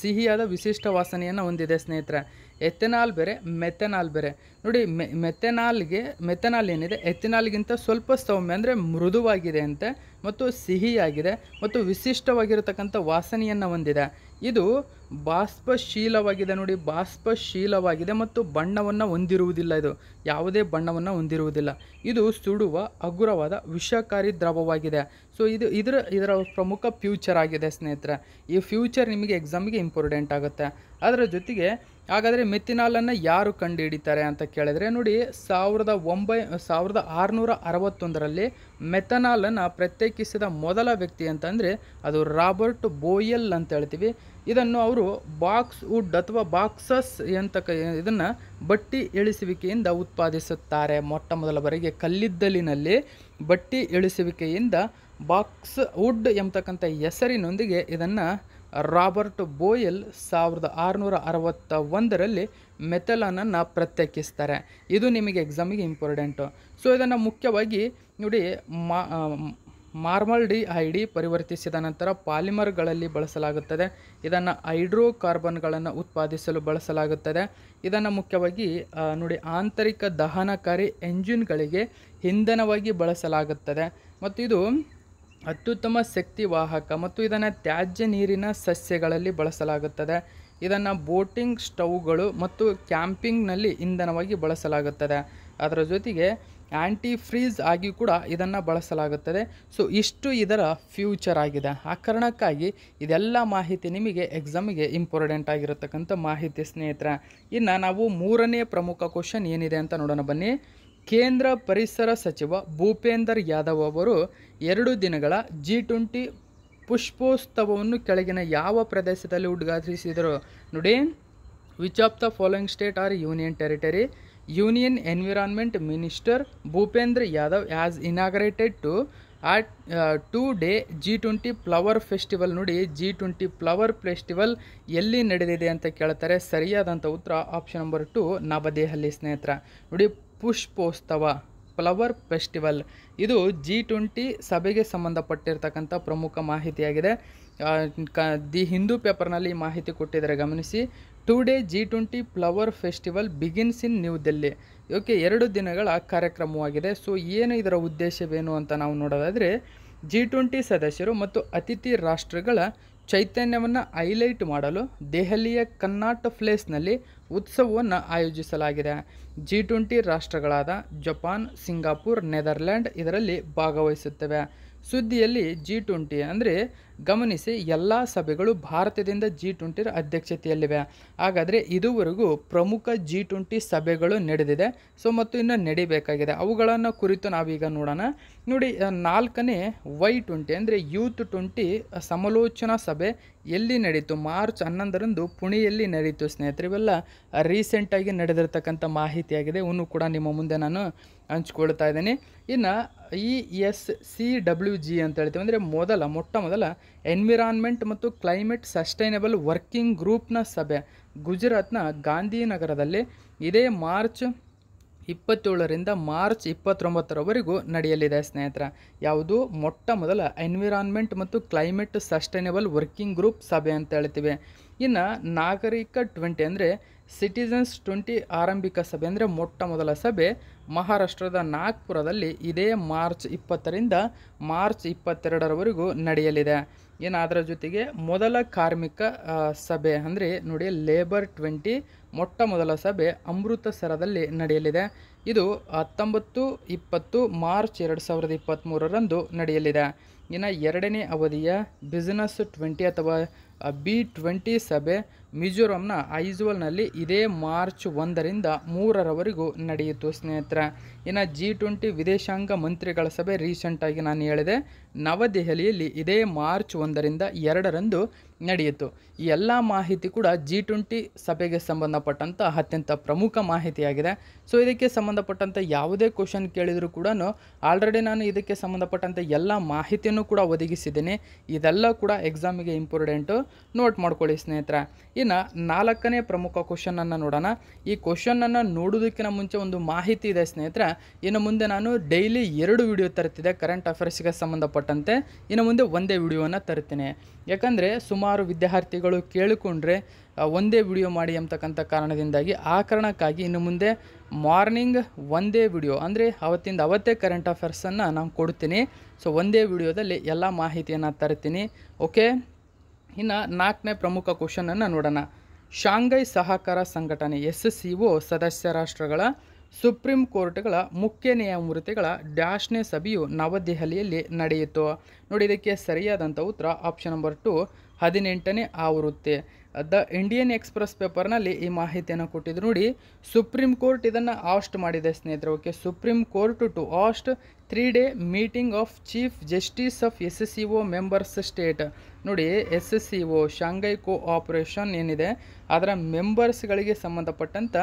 ಸಿಹಿಯಾದ ವಿಶಿಷ್ಟ ವಾಸನೆಯನ್ನು ಹೊಂದಿದೆ ಸ್ನೇಹಿತರೆ ಎಥೆನಾಲ್ ಬೇರೆ ಮೆಥೆನಾಲ್ ಬೇರೆ ನೋಡಿ ಮೆ ಮೆಥೆನಾಲ್ಗೆ ಮೆಥೆನಾಲ್ ಏನಿದೆ ಎಥೆನಾಲ್ಗಿಂತ ಸ್ವಲ್ಪ ಸೌಮ್ಯ ಅಂದರೆ ಮೃದುವಾಗಿದೆ ಅಂತೆ ಮತ್ತು ಸಿಹಿಯಾಗಿದೆ ಮತ್ತು ವಿಶಿಷ್ಟವಾಗಿರತಕ್ಕಂಥ ವಾಸನೆಯನ್ನು ಹೊಂದಿದೆ ಇದು ಬಾಷ್ಪಶೀಲವಾಗಿದೆ ನೋಡಿ ಬಾಷ್ಪಶೀಲವಾಗಿದೆ ಮತ್ತು ಬಣ್ಣವನ್ನು ಹೊಂದಿರುವುದಿಲ್ಲ ಇದು ಯಾವುದೇ ಬಣ್ಣವನ್ನು ಹೊಂದಿರುವುದಿಲ್ಲ ಇದು ಸುಡುವ ಹಗುರವಾದ ವಿಷಕಾರಿ ದ್ರವವಾಗಿದೆ ಸೊ ಇದು ಇದರ ಇದರ ಪ್ರಮುಖ ಫ್ಯೂಚರ್ ಆಗಿದೆ ಸ್ನೇಹಿತರೆ ಈ ಫ್ಯೂಚರ್ ನಿಮಗೆ ಎಕ್ಸಾಮಿಗೆ ಇಂಪಾರ್ಟೆಂಟ್ ಆಗುತ್ತೆ ಅದರ ಜೊತೆಗೆ ಹಾಗಾದರೆ ಮಿಥಿನಾಲನ್ನು ಯಾರು ಕಂಡುಹಿಡಿತಾರೆ ಅಂತ ಕೇಳಿದರೆ ನೋಡಿ ಸಾವಿರದ ಒಂಬೈ ಸಾವಿರದ ಆರುನೂರ ಅರವತ್ತೊಂದರಲ್ಲಿ ಮೆಥನಾಲನ್ನು ಪ್ರತ್ಯೇಕಿಸಿದ ಮೊದಲ ವ್ಯಕ್ತಿ ಅಂತಂದರೆ ಅದು ರಾಬರ್ಟ್ ಬೋಯೆಲ್ ಅಂತ ಹೇಳ್ತೀವಿ ಇದನ್ನು ಅವರು ಬಾಕ್ಸ್ ವುಡ್ ಅಥವಾ ಬಾಕ್ಸಸ್ ಎಂತ ಇದನ್ನು ಬಟ್ಟಿ ಇಳಿಸುವಿಕೆಯಿಂದ ಉತ್ಪಾದಿಸುತ್ತಾರೆ ಮೊಟ್ಟ ಮೊದಲ ಬಾರಿಗೆ ಕಲ್ಲಿದ್ದಲಿನಲ್ಲಿ ಬಟ್ಟಿ ಇಳಿಸುವಿಕೆಯಿಂದ ಬಾಕ್ಸ್ ವುಡ್ ಎಂಬತಕ್ಕಂಥ ಹೆಸರಿನೊಂದಿಗೆ ಇದನ್ನು ರಾಬರ್ಟ್ ಬೋಯಲ್ ಸಾವಿರದ ಆರುನೂರ ಅರವತ್ತ ಒಂದರಲ್ಲಿ ಮೆಥಲನನ್ನು ಪ್ರತ್ಯೇಕಿಸ್ತಾರೆ ಇದು ನಿಮಗೆ ಎಕ್ಸಾಮಿಗೆ ಇಂಪಾರ್ಟೆಂಟು ಸೊ ಇದನ್ನು ಮುಖ್ಯವಾಗಿ ನೋಡಿ ಮಾ ಮಾರ್ಮಲ್ ಡಿ ಡಿ ಪರಿವರ್ತಿಸಿದ ನಂತರ ಪಾಲಿಮರ್ಗಳಲ್ಲಿ ಬಳಸಲಾಗುತ್ತದೆ ಇದನ್ನು ಹೈಡ್ರೋಕಾರ್ಬನ್ಗಳನ್ನು ಉತ್ಪಾದಿಸಲು ಬಳಸಲಾಗುತ್ತದೆ ಇದನ್ನು ಮುಖ್ಯವಾಗಿ ನೋಡಿ ಆಂತರಿಕ ದಹನಕಾರಿ ಎಂಜಿನ್ಗಳಿಗೆ ಇಂಧನವಾಗಿ ಬಳಸಲಾಗುತ್ತದೆ ಮತ್ತು ಇದು ಅತ್ಯುತ್ತಮ ವಾಹಕ ಮತ್ತು ಇದನ್ನು ತ್ಯಾಜ್ಯ ನೀರಿನ ಸಸ್ಯಗಳಲ್ಲಿ ಬಳಸಲಾಗುತ್ತದೆ ಇದನ್ನು ಬೋಟಿಂಗ್ ಸ್ಟವ್ಗಳು ಮತ್ತು ಕ್ಯಾಂಪಿಂಗ್ನಲ್ಲಿ ಇಂಧನವಾಗಿ ಬಳಸಲಾಗುತ್ತದೆ ಅದರ ಜೊತೆಗೆ ಆ್ಯಂಟಿ ಫ್ರೀಸ್ ಆಗಿ ಕೂಡ ಇದನ್ನು ಬಳಸಲಾಗುತ್ತದೆ ಸೊ ಇಷ್ಟು ಇದರ ಫ್ಯೂಚರ್ ಆಗಿದೆ ಆ ಕಾರಣಕ್ಕಾಗಿ ಇದೆಲ್ಲ ಮಾಹಿತಿ ನಿಮಗೆ ಎಕ್ಸಾಮಿಗೆ ಇಂಪಾರ್ಟೆಂಟ್ ಆಗಿರತಕ್ಕಂಥ ಮಾಹಿತಿ ಸ್ನೇಹಿತರೆ ಇನ್ನು ನಾವು ಮೂರನೇ ಪ್ರಮುಖ ಕ್ವಶನ್ ಏನಿದೆ ಅಂತ ನೋಡೋಣ ಬನ್ನಿ ಕೇಂದ್ರ ಪರಿಸರ ಸಚಿವ ಭೂಪೇಂದರ್ ಯಾದವ್ ಅವರು ಎರಡು ದಿನಗಳ ಜಿ ಟ್ವೆಂಟಿ ಪುಷ್ಪೋತ್ಸವವನ್ನು ಕೆಳಗಿನ ಯಾವ ಪ್ರದೇಶದಲ್ಲಿ ಉದ್ಘಾಟಿಸಿದರು ನೋಡಿ which of the following state or union territory union environment minister Bhupendra Yadav has inaugurated to at two day G twenty flower festival ನೋಡಿ ಜಿ ಟ್ವೆಂಟಿ ಫ್ಲವರ್ ಫೆಸ್ಟಿವಲ್ ಎಲ್ಲಿ ನಡೆದಿದೆ ಅಂತ ಕೇಳ್ತಾರೆ ಸರಿಯಾದಂಥ ಉತ್ತರ ಆಪ್ಷನ್ ನಂಬರ್ ಟು ನವದೆಹಲಿ ಸ್ನೇಹಿತರ ನೋಡಿ ಪುಷ್ಪೋತ್ಸವ ಫ್ಲವರ್ ಫೆಸ್ಟಿವಲ್ ಇದು ಜಿ ಟ್ವೆಂಟಿ ಸಭೆಗೆ ಸಂಬಂಧಪಟ್ಟಿರ್ತಕ್ಕಂಥ ಪ್ರಮುಖ ಮಾಹಿತಿಯಾಗಿದೆ ಕ ದಿ ಹಿಂದೂ ಪೇಪರ್ನಲ್ಲಿ ಈ ಮಾಹಿತಿ ಕೊಟ್ಟಿದ್ದಾರೆ ಗಮನಿಸಿ two day G twenty flower festival begins in New Delhi okay ಎರಡು ದಿನಗಳ ಕಾರ್ಯಕ್ರಮವಾಗಿದೆ ಸೊ ಏನು ಇದರ ಉದ್ದೇಶವೇನು ಅಂತ ನಾವು ನೋಡೋದಾದರೆ ಜಿ ಟ್ವೆಂಟಿ ಸದಸ್ಯರು ಮತ್ತು ಅತಿಥಿ ರಾಷ್ಟ್ರಗಳ ಚೈತನ್ಯವನ್ನು ಹೈಲೈಟ್ ಮಾಡಲು ದೆಹಲಿಯ ಕನ್ನಾಟ ಪ್ಲೇಸ್ನಲ್ಲಿ ಉತ್ಸವವನ್ನು ಆಯೋಜಿಸಲಾಗಿದೆ ಜಿ ಟ್ವೆಂಟಿ ರಾಷ್ಟ್ರಗಳಾದ ಜಪಾನ್ ಸಿಂಗಾಪುರ್ ನೆದರ್ಲ್ಯಾಂಡ್ ಇದರಲ್ಲಿ ಭಾಗವಹಿಸುತ್ತವೆ ಸುದ್ದಿಯಲ್ಲಿ ಜಿ ಟ್ವೆಂಟಿ ಅಂದರೆ ಗಮನಿಸಿ ಎಲ್ಲ ಸಭೆಗಳು ಭಾರತದಿಂದ ಜಿ ಟ್ವೆಂಟಿರ ಅಧ್ಯಕ್ಷತೆಯಲ್ಲಿವೆ ಹಾಗಾದರೆ ಇದುವರೆಗೂ ಪ್ರಮುಖ ಜಿ ಟ್ವೆಂಟಿ ಸಭೆಗಳು ನಡೆದಿದೆ ಸೊ ಮತ್ತು ಇನ್ನು ನಡೀಬೇಕಾಗಿದೆ ಅವುಗಳನ್ನು ಕುರಿತು ನಾವೀಗ ನೋಡೋಣ ನೋಡಿ ನಾಲ್ಕನೇ ವೈ ಟ್ವೆಂಟಿ ಅಂದರೆ ಯೂತ್ ಟ್ವೆಂಟಿ ಸಮಾಲೋಚನಾ ಸಭೆ ಎಲ್ಲಿ ನಡೀತು ಮಾರ್ಚ್ ಹನ್ನೊಂದರಂದು ಪುಣೆಯಲ್ಲಿ ನಡೀತು ಸ್ನೇಹಿತರೆ ಇವೆಲ್ಲ ರೀಸೆಂಟಾಗಿ ನಡೆದಿರ್ತಕ್ಕಂಥ ಮಾಹಿತಿಯಾಗಿದೆ ಇವನ್ನು ಕೂಡ ನಿಮ್ಮ ಮುಂದೆ ನಾನು ಹಂಚ್ಕೊಳ್ತಾ ಇದ್ದೀನಿ ಇನ್ನು E S e C W G ಅಂತ ಹೇಳ್ತೀವಿ ಅಂದರೆ ಮೊದಲ ಮೊಟ್ಟ ಮೊದಲ ಎನ್ವಿರಾನ್ಮೆಂಟ್ ಮತ್ತು ಕ್ಲೈಮೇಟ್ ಸಸ್ಟೈನಬಲ್ ವರ್ಕಿಂಗ್ ಗ್ರೂಪ್ನ ಸಭೆ ಗುಜರಾತ್ನ ಗಾಂಧಿನಗರದಲ್ಲಿ ಇದೇ ಮಾರ್ಚ್ ಇಪ್ಪತ್ತೇಳರಿಂದ ಮಾರ್ಚ್ ಇಪ್ಪತ್ತೊಂಬತ್ತರವರೆಗೂ ನಡೆಯಲಿದೆ ಸ್ನೇಹಿತರ ಯಾವುದು ಮೊಟ್ಟ ಮೊದಲ ಎನ್ವಿರಾನ್ಮೆಂಟ್ ಮತ್ತು ಕ್ಲೈಮೇಟ್ ಸಸ್ಟೈನಬಲ್ ವರ್ಕಿಂಗ್ ಗ್ರೂಪ್ ಸಭೆ ಅಂತ ಹೇಳ್ತೀವಿ ಇನ್ನು ನಾಗರಿಕ ಟ್ವೆಂಟಿ ಅಂದರೆ ಸಿಟಿಸನ್ಸ್ ಟ್ವೆಂಟಿ ಆರಂಭಿಕ ಸಭೆ ಅಂದರೆ ಮೊಟ್ಟ ಮೊದಲ ಸಭೆ ಮಹಾರಾಷ್ಟ್ರದ ನಾಗ್ಪುರದಲ್ಲಿ ಇದೇ ಮಾರ್ಚ್ ಇಪ್ಪತ್ತರಿಂದ ಮಾರ್ಚ್ ಇಪ್ಪತ್ತೆರಡರವರೆಗೂ ನಡೆಯಲಿದೆ ಏನು ಅದರ ಜೊತೆಗೆ ಮೊದಲ ಕಾರ್ಮಿಕ ಸಭೆ ಅಂದರೆ ನೋಡಿ ಲೇಬರ್ ಟ್ವೆಂಟಿ ಮೊಟ್ಟ ಮೊದಲ ಸಭೆ ಅಮೃತಸರದಲ್ಲಿ ನಡೆಯಲಿದೆ ಇದು ಹತ್ತೊಂಬತ್ತು ಇಪ್ಪತ್ತು ಮಾರ್ಚ್ ಎರಡು ಸಾವಿರದ ಇಪ್ಪತ್ತ್ಮೂರರಂದು ನಡೆಯಲಿದೆ ಇನ್ನು ಎರಡನೇ ಅವಧಿಯ ಬಿಸ್ನೆಸ್ ಟ್ವೆಂಟಿ ಅಥವಾ ಬಿ ಟ್ವೆಂಟಿ ಸಭೆ ಮಿಜೋರಾಂನ ಐಜ್ವಲ್ನಲ್ಲಿ ಇದೇ ಮಾರ್ಚ್ ಒಂದರಿಂದ ಮೂರರವರೆಗೂ ನಡೆಯಿತು ಸ್ನೇಹಿತರೆ ಇನ್ನು ಜಿ ಟ್ವೆಂಟಿ ವಿದೇಶಾಂಗ ಮಂತ್ರಿಗಳ ಸಭೆ ರೀಸೆಂಟಾಗಿ ನಾನು ಹೇಳಿದೆ ನವದೆಹಲಿಯಲ್ಲಿ ಇದೇ ಮಾರ್ಚ್ ಒಂದರಿಂದ ಎರಡರಂದು ನಡೆಯಿತು ಈ ಎಲ್ಲ ಮಾಹಿತಿ ಕೂಡ ಜಿ ಟ್ವೆಂಟಿ ಸಭೆಗೆ ಸಂಬಂಧಪಟ್ಟಂಥ ಅತ್ಯಂತ ಪ್ರಮುಖ ಮಾಹಿತಿಯಾಗಿದೆ ಸೊ ಇದಕ್ಕೆ ಸಂಬಂಧಪಟ್ಟಂಥ ಯಾವುದೇ ಕ್ವಶನ್ ಕೇಳಿದರೂ ಕೂಡ ಆಲ್ರೆಡಿ ನಾನು ಇದಕ್ಕೆ ಸಂಬಂಧಪಟ್ಟಂಥ ಎಲ್ಲ ಮಾಹಿತಿಯನ್ನು ಕೂಡ ಒದಗಿಸಿದ್ದೀನಿ ಇದೆಲ್ಲ ಕೂಡ ಎಕ್ಸಾಮಿಗೆ ಇಂಪಾರ್ಟೆಂಟು ನೋಟ್ ಮಾಡ್ಕೊಳ್ಳಿ ಸ್ನೇಹಿತರೆ ಇನ್ನು ನಾಲ್ಕನೇ ಪ್ರಮುಖ ಕ್ವಶನನ್ನು ನೋಡೋಣ ಈ ಕ್ವಶನನ್ನು ನೋಡೋದಕ್ಕಿಂತ ಮುಂಚೆ ಒಂದು ಮಾಹಿತಿ ಇದೆ ಸ್ನೇಹಿತರೆ ಇನ್ನು ಮುಂದೆ ನಾನು ಡೈಲಿ ಎರಡು ವಿಡಿಯೋ ತರುತ್ತಿದೆ ಕರೆಂಟ್ ಅಫೇರ್ಸ್ಗೆ ಸಂಬಂಧಪಟ್ಟಂತೆ ಇನ್ನು ಮುಂದೆ ಒಂದೇ ವಿಡಿಯೋನ ತರ್ತೀನಿ ಯಾಕಂದರೆ ಸುಮಾರು ವಿದ್ಯಾರ್ಥಿಗಳು ಕೇಳಿಕೊಂಡ್ರೆ ಒಂದೇ ವಿಡಿಯೋ ಮಾಡಿ ಅಂತಕ್ಕಂಥ ಕಾರಣದಿಂದಾಗಿ ಆ ಕಾರಣಕ್ಕಾಗಿ ಇನ್ನು ಮುಂದೆ ಮಾರ್ನಿಂಗ್ ಒಂದೇ ವಿಡಿಯೋ ಅಂದರೆ ಅವತ್ತಿಂದ ಅವತ್ತೇ ಕರೆಂಟ್ ಅಫೇರ್ಸನ್ನು ನಾನು ಕೊಡ್ತೀನಿ ಸೊ ಒಂದೇ ವಿಡಿಯೋದಲ್ಲಿ ಎಲ್ಲ ಮಾಹಿತಿಯನ್ನು ತರ್ತೀನಿ ಓಕೆ ಇನ್ನು ನಾಲ್ಕನೇ ಪ್ರಮುಖ ಕ್ವಶನನ್ನು ನೋಡೋಣ ಶಾಂಘೈ ಸಹಕಾರ ಸಂಘಟನೆ ಎಸ್ ಸಿ ಸದಸ್ಯ ರಾಷ್ಟ್ರಗಳ ಸುಪ್ರೀಂ ಕೋರ್ಟ್ಗಳ ಮುಖ್ಯ ನ್ಯಾಯಮೂರ್ತಿಗಳ ಡ್ಯಾಶ್ನೇ ಸಭೆಯು ನವದೆಹಲಿಯಲ್ಲಿ ನಡೆಯಿತು ನೋಡಿ ಇದಕ್ಕೆ ಸರಿಯಾದಂಥ ಉತ್ತರ ಆಪ್ಷನ್ ನಂಬರ್ ಟು ಹದಿನೆಂಟನೇ ಆವೃತ್ತಿ ದ ಇಂಡಿಯನ್ ಎಕ್ಸ್ಪ್ರೆಸ್ ಪೇಪರ್ನಲ್ಲಿ ಈ ಮಾಹಿತಿಯನ್ನು ಕೊಟ್ಟಿದ್ದು ನೋಡಿ ಸುಪ್ರೀಂ ಕೋರ್ಟ್ ಇದನ್ನು ಆಸ್ಟ್ ಮಾಡಿದೆ ಸ್ನೇಹಿತರೆ okay Supreme Court to host three day meeting of chief justice of S S C O members state ನೋಡಿ S S C O Shanghai cooperation ಏನಿದೆ ಅದರ ಮೆಂಬರ್ಸ್ಗಳಿಗೆ ಸಂಬಂಧಪಟ್ಟಂಥ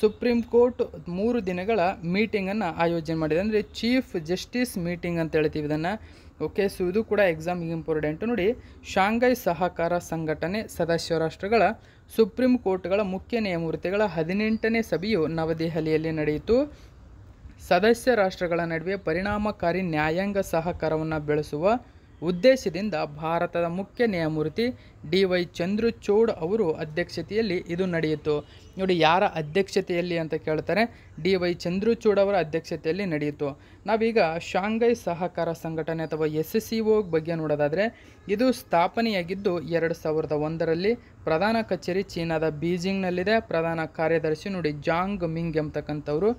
ಸುಪ್ರೀಂ ಕೋರ್ಟ್ ಮೂರು ದಿನಗಳ ಮೀಟಿಂಗನ್ನು ಆಯೋಜನೆ ಮಾಡಿದೆ ಅಂದರೆ ಚೀಫ್ ಜಸ್ಟಿಸ್ ಮೀಟಿಂಗ್ ಅಂತ ಹೇಳ್ತೀವಿ ಇದನ್ನು ಓಕೆ ಸೊ ಇದು ಕೂಡ ಎಕ್ಸಾಮ್ ಇಂಪಾರ್ಟೆಂಟ್ ನೋಡಿ ಶಾಂಘೈ ಸಹಕಾರ ಸಂಘಟನೆ ಸದಸ್ಯ ರಾಷ್ಟ್ರಗಳ ಸುಪ್ರೀಂ ಕೋರ್ಟ್ಗಳ ಮುಖ್ಯ ನ್ಯಾಯಮೂರ್ತಿಗಳ ಹದಿನೆಂಟನೇ ಸಭೆಯು ನವದೆಹಲಿಯಲ್ಲಿ ನಡೆಯಿತು ಸದಸ್ಯ ರಾಷ್ಟ್ರಗಳ ನಡುವೆ ಪರಿಣಾಮಕಾರಿ ನ್ಯಾಯಾಂಗ ಸಹಕಾರವನ್ನು ಬೆಳೆಸುವ ಉದ್ದೇಶದಿಂದ ಭಾರತದ ಮುಖ್ಯ ನ್ಯಾಯಮೂರ್ತಿ ಡಿ ವೈ ಚಂದ್ರಚೂಡ್ ಅವರು ಅಧ್ಯಕ್ಷತೆಯಲ್ಲಿ ಇದು ನಡೆಯಿತು ನೋಡಿ ಯಾರ ಅಧ್ಯಕ್ಷತೆಯಲ್ಲಿ ಅಂತ ಕೇಳ್ತಾರೆ ಡಿ ವೈ ಚಂದ್ರಚೂಡ್ ಅವರ ಅಧ್ಯಕ್ಷತೆಯಲ್ಲಿ ನಡೆಯಿತು ನಾವೀಗ ಶಾಂಘೈ ಸಹಕಾರ ಸಂಘಟನೆ ಅಥವಾ ಎಸ್ ಸಿ ಒ ಬಗ್ಗೆ ನೋಡೋದಾದರೆ ಇದು ಸ್ಥಾಪನೆಯಾಗಿದ್ದು ಎರಡು ಸಾವಿರದ ಒಂದರಲ್ಲಿ ಪ್ರಧಾನ ಕಚೇರಿ ಚೀನಾದ ಬೀಜಿಂಗ್ನಲ್ಲಿದೆ ಪ್ರಧಾನ ಕಾರ್ಯದರ್ಶಿ ನೋಡಿ ಜಾಂಗ್ ಮಿಂಗ್ ಎಂಬತಕ್ಕಂಥವರು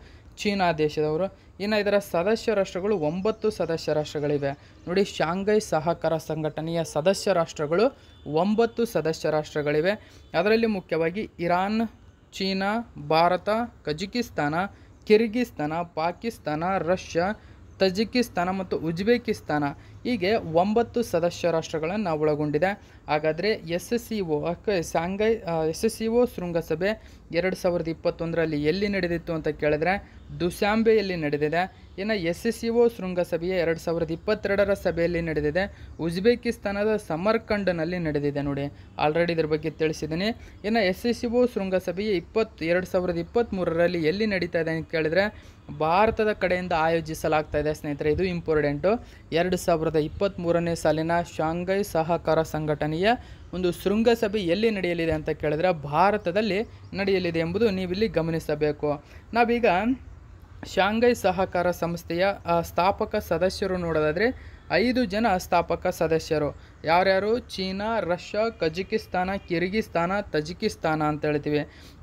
ಚೀನಾ ದೇಶದವರು ಇನ್ನು ಇದರ ಸದಸ್ಯ ರಾಷ್ಟ್ರಗಳು ಒಂಬತ್ತು ಸದಸ್ಯ ರಾಷ್ಟ್ರಗಳಿವೆ ನೋಡಿ ಶಾಂಘೈ ಸಹಕಾರ ಸಂಘಟನೆಯ ಸದಸ್ಯ ರಾಷ್ಟ್ರಗಳು ಒಂಬತ್ತು ಸದಸ್ಯ ರಾಷ್ಟ್ರಗಳಿವೆ ಅದರಲ್ಲಿ ಮುಖ್ಯವಾಗಿ Iran China Bharat Kazakhstan Kyrgyzstan Pakistan Russia Tajikistan ಮತ್ತು ಉಜ್ಬೇಕಿಸ್ತಾನ ಹೀಗೆ ಒಂಬತ್ತು ಸದಸ್ಯ ರಾಷ್ಟ್ರಗಳನ್ನು ಒಳಗೊಂಡಿದೆ ಹಾಗಾದರೆ S S C O Shanghai S S C O ಶೃಂಗಸಭೆ ಎರಡು ಸಾವಿರದ ಇಪ್ಪತ್ತೊಂದರಲ್ಲಿ ಎಲ್ಲಿ ನಡೆದಿತ್ತು ಅಂತ ಕೇಳಿದ್ರೆ ದುಶಾಂಬೆಯಲ್ಲಿ ನಡೆದಿದೆ ಇನ್ನು ಎಸ್ ಎಸ್ ಸಿ ಒ ಶೃಂಗಸಭೆಯ ಎರಡು ಸಾವಿರದ ಇಪ್ಪತ್ತೆರಡರ ಸಭೆಯಲ್ಲಿ ನಡೆದಿದೆ ಉಜ್ಬೇಕಿಸ್ತಾನದ ಸಮರ್ಖಂಡ್ನಲ್ಲಿ ನಡೆದಿದೆ ನೋಡಿ ಆಲ್ರೆಡಿ ಇದರ ಬಗ್ಗೆ ತಿಳಿಸಿದ್ದೀನಿ ಇನ್ನು ಎಸ್ ಎಸ್ ಸಿ ಒ ಶೃಂಗಸಭೆಯ ಇಪ್ಪತ್ತು ಎರಡು ಸಾವಿರದ ಇಪ್ಪತ್ತ್ಮೂರರಲ್ಲಿ ಎಲ್ಲಿ ನಡೀತಾ ಇದೆ ಅಂತ ಕೇಳಿದ್ರೆ ಭಾರತದ ಕಡೆಯಿಂದ ಆಯೋಜಿಸಲಾಗ್ತಾ ಇದೆ ಸ್ನೇಹಿತರೆ ಇದು ಇಂಪಾರ್ಟೆಂಟು ಎರಡು ಸಾವಿರದ ಇಪ್ಪತ್ತ್ಮೂರನೇ ಸಾಲಿನ ಶಾಂಘೈ ಸಹಕಾರ ಸಂಘಟನೆಯ ಒಂದು ಶೃಂಗಸಭೆ ಎಲ್ಲಿ ನಡೆಯಲಿದೆ ಅಂತ ಕೇಳಿದ್ರೆ ಭಾರತದಲ್ಲಿ ನಡೆಯಲಿದೆ ಎಂಬುದು ನೀವಿಲ್ಲಿ ಗಮನಿಸಬೇಕು ನಾವೀಗ ಶಾಂಘೈ ಸಹಕಾರ ಸಂಸ್ಥೆಯ ಸ್ಥಾಪಕ ಸದಸ್ಯರು ನೋಡೋದಾದರೆ ಐದು ಜನ ಸ್ಥಾಪಕ ಸದಸ್ಯರು ಯಾರ್ಯಾರು China Russia Kazakhstan Kyrgyzstan Tajikistan ಅಂತ ಹೇಳ್ತೀವಿ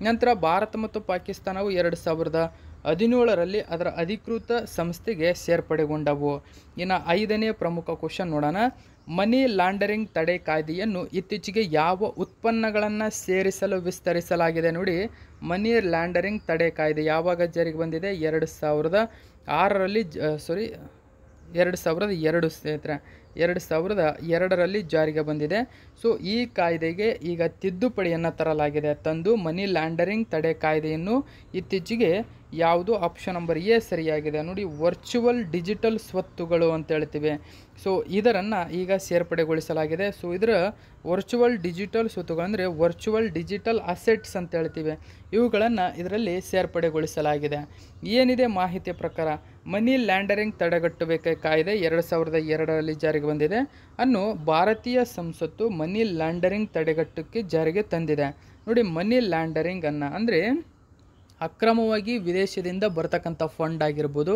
ನಂತರ ಭಾರತ ಮತ್ತು ಪಾಕಿಸ್ತಾನವು ಎರಡು ಸಾವಿರದ ಹದಿನೇಳರಲ್ಲಿ ಅದರ ಅಧಿಕೃತ ಸಂಸ್ಥೆಗೆ ಸೇರ್ಪಡೆಗೊಂಡವು ಇನ್ನು ಐದನೇ ಪ್ರಮುಖ ಕ್ವಶನ್ ನೋಡೋಣ ಮನಿ ಲಾಂಡರಿಂಗ್ ತಡೆ ಕಾಯ್ದೆಯನ್ನು ಇತ್ತೀಚೆಗೆ ಯಾವ ಉತ್ಪನ್ನಗಳನ್ನು ಸೇರಿಸಲು ವಿಸ್ತರಿಸಲಾಗಿದೆ ನೋಡಿ ಮನಿ ಲ್ಯಾಂಡರಿಂಗ್ ತಡೆ ಕಾಯ್ದೆ ಯಾವಾಗ ಜಾರಿಗೆ ಬಂದಿದೆ ಎರಡು ಸಾವಿರದ ಆರರಲ್ಲಿ ಸಾರಿ ಎರಡು ಸಾವಿರದ ಎರಡು ಸ್ನೇಹಿತರೆ ಎರಡು ಸಾವಿರದ ಎರಡರಲ್ಲಿ ಜಾರಿಗೆ ಬಂದಿದೆ ಸೊ ಈ ಕಾಯ್ದೆಗೆ ಈಗ ತಿದ್ದುಪಡಿಯನ್ನು ತರಲಾಗಿದೆ ತಂದು ಮನಿ ಲ್ಯಾಂಡರಿಂಗ್ ತಡೆ ಕಾಯ್ದೆಯನ್ನು ಇತ್ತೀಚೆಗೆ ಯಾವುದು ಆಪ್ಷನ್ ನಂಬರ್ ಎ ಸರಿಯಾಗಿದೆ ನೋಡಿ ವರ್ಚುವಲ್ ಡಿಜಿಟಲ್ ಸ್ವತ್ತುಗಳು ಅಂತ ಹೇಳ್ತೀವಿ ಸೊ ಇದರನ್ನು ಈಗ ಸೇರ್ಪಡೆಗೊಳಿಸಲಾಗಿದೆ ಸೊ ಇದರ ವರ್ಚುವಲ್ ಡಿಜಿಟಲ್ ಸ್ವತ್ತುಗಳು ವರ್ಚುವಲ್ ಡಿಜಿಟಲ್ ಅಸೆಟ್ಸ್ ಅಂತ ಹೇಳ್ತೀವಿ ಇವುಗಳನ್ನು ಇದರಲ್ಲಿ ಸೇರ್ಪಡೆಗೊಳಿಸಲಾಗಿದೆ ಏನಿದೆ ಮಾಹಿತಿ ಪ್ರಕಾರ ಮನಿ ಲ್ಯಾಂಡರಿಂಗ್ ತಡೆಗಟ್ಟಬೇಕ ಕಾಯ್ದೆ ಎರಡು ಸಾವಿರದ ಎರಡರಲ್ಲಿ ಜಾರಿಗೆ ಬಂದಿದೆ ಅನ್ನು ಭಾರತೀಯ ಸಂಸತ್ತು ಮನಿ ಲ್ಯಾಂಡರಿಂಗ್ ತಡೆಗಟ್ಟಕ್ಕೆ ಜಾರಿಗೆ ತಂದಿದೆ ನೋಡಿ ಮನಿ ಲ್ಯಾಂಡರಿಂಗನ್ನು ಅಂದರೆ ಅಕ್ರಮವಾಗಿ ವಿದೇಶದಿಂದ ಬರತಕ್ಕಂಥ ಫಂಡ್ ಆಗಿರ್ಬೋದು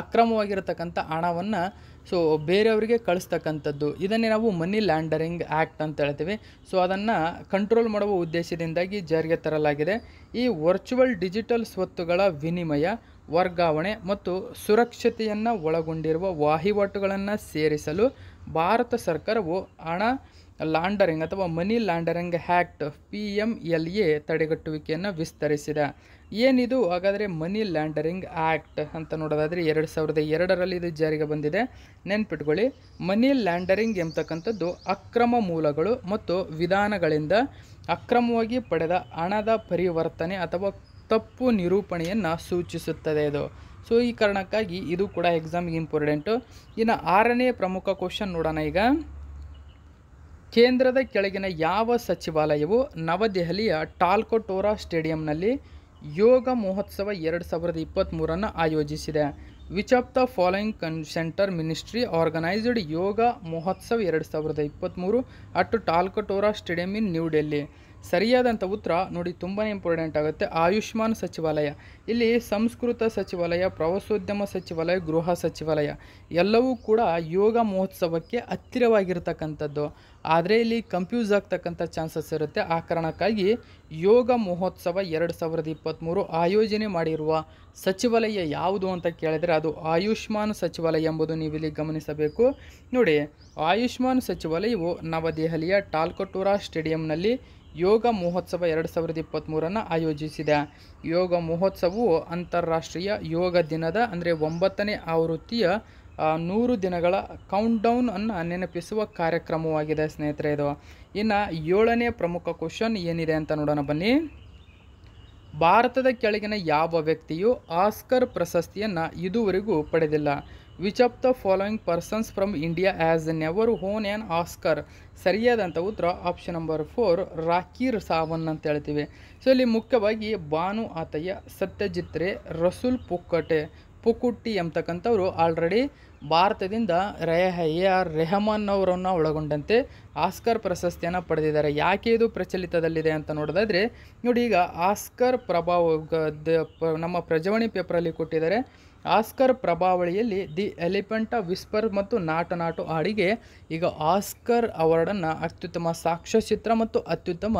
ಅಕ್ರಮವಾಗಿರತಕ್ಕಂಥ ಹಣವನ್ನು ಸೊ ಬೇರೆಯವರಿಗೆ ಕಳಿಸ್ತಕ್ಕಂಥದ್ದು ಇದನ್ನೇ ನಾವು ಮನಿ ಲ್ಯಾಂಡರಿಂಗ್ ಆ್ಯಕ್ಟ್ ಅಂತ ಹೇಳ್ತೀವಿ ಸೊ ಅದನ್ನು ಕಂಟ್ರೋಲ್ ಮಾಡುವ ಉದ್ದೇಶದಿಂದಾಗಿ ಜಾರಿಗೆ ತರಲಾಗಿದೆ ಈ ವರ್ಚುವಲ್ ಡಿಜಿಟಲ್ ಸ್ವತ್ತುಗಳ ವಿನಿಮಯ ವರ್ಗಾವಣೆ ಮತ್ತು ಸುರಕ್ಷತೆಯನ್ನು ಒಳಗೊಂಡಿರುವ ವಹಿವಾಟುಗಳನ್ನು ಸೇರಿಸಲು ಭಾರತ ಸರ್ಕಾರವು ಹಣ ಲಾಂಡರಿಂಗ್ ಅಥವಾ money laundering act P M L A ತಡೆಗಟ್ಟುವಿಕೆಯನ್ನು ವಿಸ್ತರಿಸಿದೆ ಏನಿದು ಹಾಗಾದರೆ ಮನಿ ಲ್ಯಾಂಡರಿಂಗ್ ಆ್ಯಕ್ಟ್ ಅಂತ ನೋಡೋದಾದರೆ ಎರಡು ಸಾವಿರದ ಎರಡರಲ್ಲಿ ಇದು ಜಾರಿಗೆ ಬಂದಿದೆ ನೆನ್ಪಿಟ್ಕೊಳ್ಳಿ ಮನಿ ಲ್ಯಾಂಡರಿಂಗ್ ಎಂಬತಕ್ಕಂಥದ್ದು ಅಕ್ರಮ ಮೂಲಗಳು ಮತ್ತು ವಿಧಾನಗಳಿಂದ ಅಕ್ರಮವಾಗಿ ಪಡೆದ ಹಣದ ಪರಿವರ್ತನೆ ಅಥವಾ ತಪ್ಪು ನಿರೂಪಣೆಯನ್ನು ಸೂಚಿಸುತ್ತದೆ ಇದು ಸೊ ಈ ಕಾರಣಕ್ಕಾಗಿ ಇದು ಕೂಡ ಎಕ್ಸಾಮ್ಗೆ ಇಂಪಾರ್ಟೆಂಟು ಇನ್ನು ಆರನೇ ಪ್ರಮುಖ ಕ್ವಶನ್ ನೋಡೋಣ ಈಗ ಕೇಂದ್ರದ ಕೆಳಗಿನ ಯಾವ ಸಚಿವಾಲಯವು ನವದೆಹಲಿಯ ಟಾಲ್ಕೊಟೋರಾ ಸ್ಟೇಡಿಯಂನಲ್ಲಿ ಯೋಗ ಮಹೋತ್ಸವ ಎರಡು ಸಾವಿರದ ಇಪ್ಪತ್ತ್ಮೂರನ್ನು ಆಯೋಜಿಸಿದೆ ವಿಚ್ ಆಫ್ ದ ಫಾಲೋಯಿಂಗ್ ಕನ್ centre ministry organised Yoga Mahotsav ಎರಡು ಸಾವಿರದ ಇಪ್ಪತ್ತ್ಮೂರು at Talkatora stadium in New Delhi ಸರಿಯಾದಂಥ ಉತ್ತರ ನೋಡಿ ತುಂಬಾ ಇಂಪಾರ್ಟೆಂಟ್ ಆಗುತ್ತೆ ಆಯುಷ್ಮಾನ್ ಸಚಿವಾಲಯ ಇಲ್ಲಿ ಸಂಸ್ಕೃತ ಸಚಿವಾಲಯ ಪ್ರವಾಸೋದ್ಯಮ ಸಚಿವಾಲಯ ಗೃಹ ಸಚಿವಾಲಯ ಎಲ್ಲವೂ ಕೂಡ ಯೋಗ ಮಹೋತ್ಸವಕ್ಕೆ ಹತ್ತಿರವಾಗಿರ್ತಕ್ಕಂಥದ್ದು ಆದರೆ ಇಲ್ಲಿ ಕಂಫ್ಯೂಸ್ ಆಗ್ತಕ್ಕಂಥ ಚಾನ್ಸಸ್ ಇರುತ್ತೆ ಆ ಕಾರಣಕ್ಕಾಗಿ ಯೋಗ ಮಹೋತ್ಸವ ಎರಡು ಸಾವಿರದ ಇಪ್ಪತ್ತ್ಮೂರು ಆಯೋಜನೆ ಮಾಡಿರುವ ಸಚಿವಾಲಯ ಯಾವುದು ಅಂತ ಕೇಳಿದರೆ ಅದು ಆಯುಷ್ಮಾನ್ ಸಚಿವಾಲಯ ಎಂಬುದು ನೀವಿಲ್ಲಿ ಗಮನಿಸಬೇಕು ನೋಡಿ ಆಯುಷ್ಮಾನ್ ಸಚಿವಾಲಯವು ನವದೆಹಲಿಯ ಟಾಲ್ಕಟೋರಾ ಸ್ಟೇಡಿಯಂನಲ್ಲಿ ಯೋಗ ಮಹೋತ್ಸವ ಎರಡು ಸಾವಿರದ ಇಪ್ಪತ್ತ್ಮೂರನ್ನು ಆಯೋಜಿಸಿದೆ ಯೋಗ ಮಹೋತ್ಸವವು ಅಂತಾರಾಷ್ಟ್ರೀಯ ಯೋಗ ದಿನದ ಅಂದರೆ ಒಂಬತ್ತನೇ ಆವೃತ್ತಿಯ ನೂರು ದಿನಗಳ ಅನ್ನು ನೆನಪಿಸುವ ಕಾರ್ಯಕ್ರಮವಾಗಿದೆ ಸ್ನೇಹಿತರೆ ಇದು ಇನ್ನು ಏಳನೇ ಪ್ರಮುಖ ಕ್ವಶನ್ ಏನಿದೆ ಅಂತ ನೋಡೋಣ ಬನ್ನಿ ಭಾರತದ ಕೆಳಗಿನ ಯಾವ ವ್ಯಕ್ತಿಯು ಆಸ್ಕರ್ ಪ್ರಶಸ್ತಿಯನ್ನು ಇದುವರೆಗೂ ಪಡೆದಿಲ್ಲ which of the following persons from India has never won an Oscar ಸರಿಯಾದಂಥ ಉತ್ತರ ಆಪ್ಷನ್ ನಂಬರ್ ಫೋರ್ ರಾಕೀರ್ ಸಾವನ್ ಅಂತ ಹೇಳ್ತೀವಿ ಸೊ ಇಲ್ಲಿ ಮುಖ್ಯವಾಗಿ ಬಾನು ಆತಯ್ಯ ಸತ್ಯಜಿತ್ ರೇ ರಸುಲ್ ಪುಕ್ಕಟೆ ಪುಕುಟ್ಟಿ ಎಂಬತಕ್ಕಂಥವ್ರು ಆಲ್ರೆಡಿ ಭಾರತದಿಂದ ರೆಹಯ್ಯ ಎ ಆರ್ ರೆಹಮಾನ್ ಅವರನ್ನು ಒಳಗೊಂಡಂತೆ ಆಸ್ಕರ್ ಪ್ರಶಸ್ತಿಯನ್ನು ಪಡೆದಿದ್ದಾರೆ ಯಾಕೆ ಇದು ಪ್ರಚಲಿತದಲ್ಲಿದೆ ಅಂತ ನೋಡೋದಾದರೆ ನೋಡಿ ಈಗ ಆಸ್ಕರ್ ಪ್ರಭಾವ ನಮ್ಮ ಪ್ರಜಾವಾಣಿ ಪೇಪರಲ್ಲಿ ಕೊಟ್ಟಿದ್ದಾರೆ ಆಸ್ಕರ್ ಪ್ರಭಾವಳಿಯಲ್ಲಿ ದಿ ಎಲಿಫೆಂಟ ವಿಸ್ಪರ್ ಮತ್ತು ನಾಟನಾಟು ಹಾಡಿಗೆ ಈಗ ಆಸ್ಕರ್ ಅವಾರ್ಡನ್ನು ಅತ್ಯುತ್ತಮ ಸಾಕ್ಷ್ಯಚಿತ್ರ ಮತ್ತು ಅತ್ಯುತ್ತಮ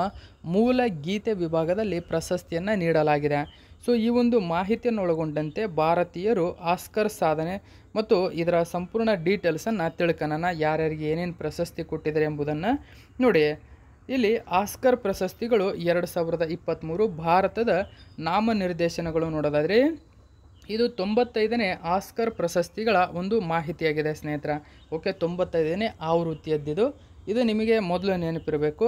ಮೂಲ ಗೀತೆ ವಿಭಾಗದಲ್ಲಿ ಪ್ರಶಸ್ತಿಯನ್ನು ನೀಡಲಾಗಿದೆ ಸೊ ಈ ಒಂದು ಮಾಹಿತಿಯನ್ನು ಒಳಗೊಂಡಂತೆ ಭಾರತೀಯರು ಆಸ್ಕರ್ ಸಾಧನೆ ಮತ್ತು ಇದರ ಸಂಪೂರ್ಣ ಡೀಟೇಲ್ಸನ್ನು ತಿಳ್ಕೊಳ್ಳೋಣ ಯಾರ್ಯಾರಿಗೆ ಏನೇನು ಪ್ರಶಸ್ತಿ ಕೊಟ್ಟಿದ್ದಾರೆ ಎಂಬುದನ್ನು ನೋಡಿ ಇಲ್ಲಿ ಆಸ್ಕರ್ ಪ್ರಶಸ್ತಿಗಳು ಎರಡು ಸಾವಿರದ ಇಪ್ಪತ್ತ್ಮೂರು ಭಾರತದ ನಾಮನಿರ್ದೇಶನಗಳು ನೋಡೋದಾದರೆ ಇದು ತೊಂಬತ್ತೈದನೇ ಆಸ್ಕರ್ ಪ್ರಶಸ್ತಿಗಳ ಒಂದು ಮಾಹಿತಿಯಾಗಿದೆ ಸ್ನೇಹಿತರ ಓಕೆ ತೊಂಬತ್ತೈದನೇ ಆವೃತ್ತಿಯದ್ದಿದು ಇದು ನಿಮಗೆ ಮೊದಲು ನೆನಪಿರಬೇಕು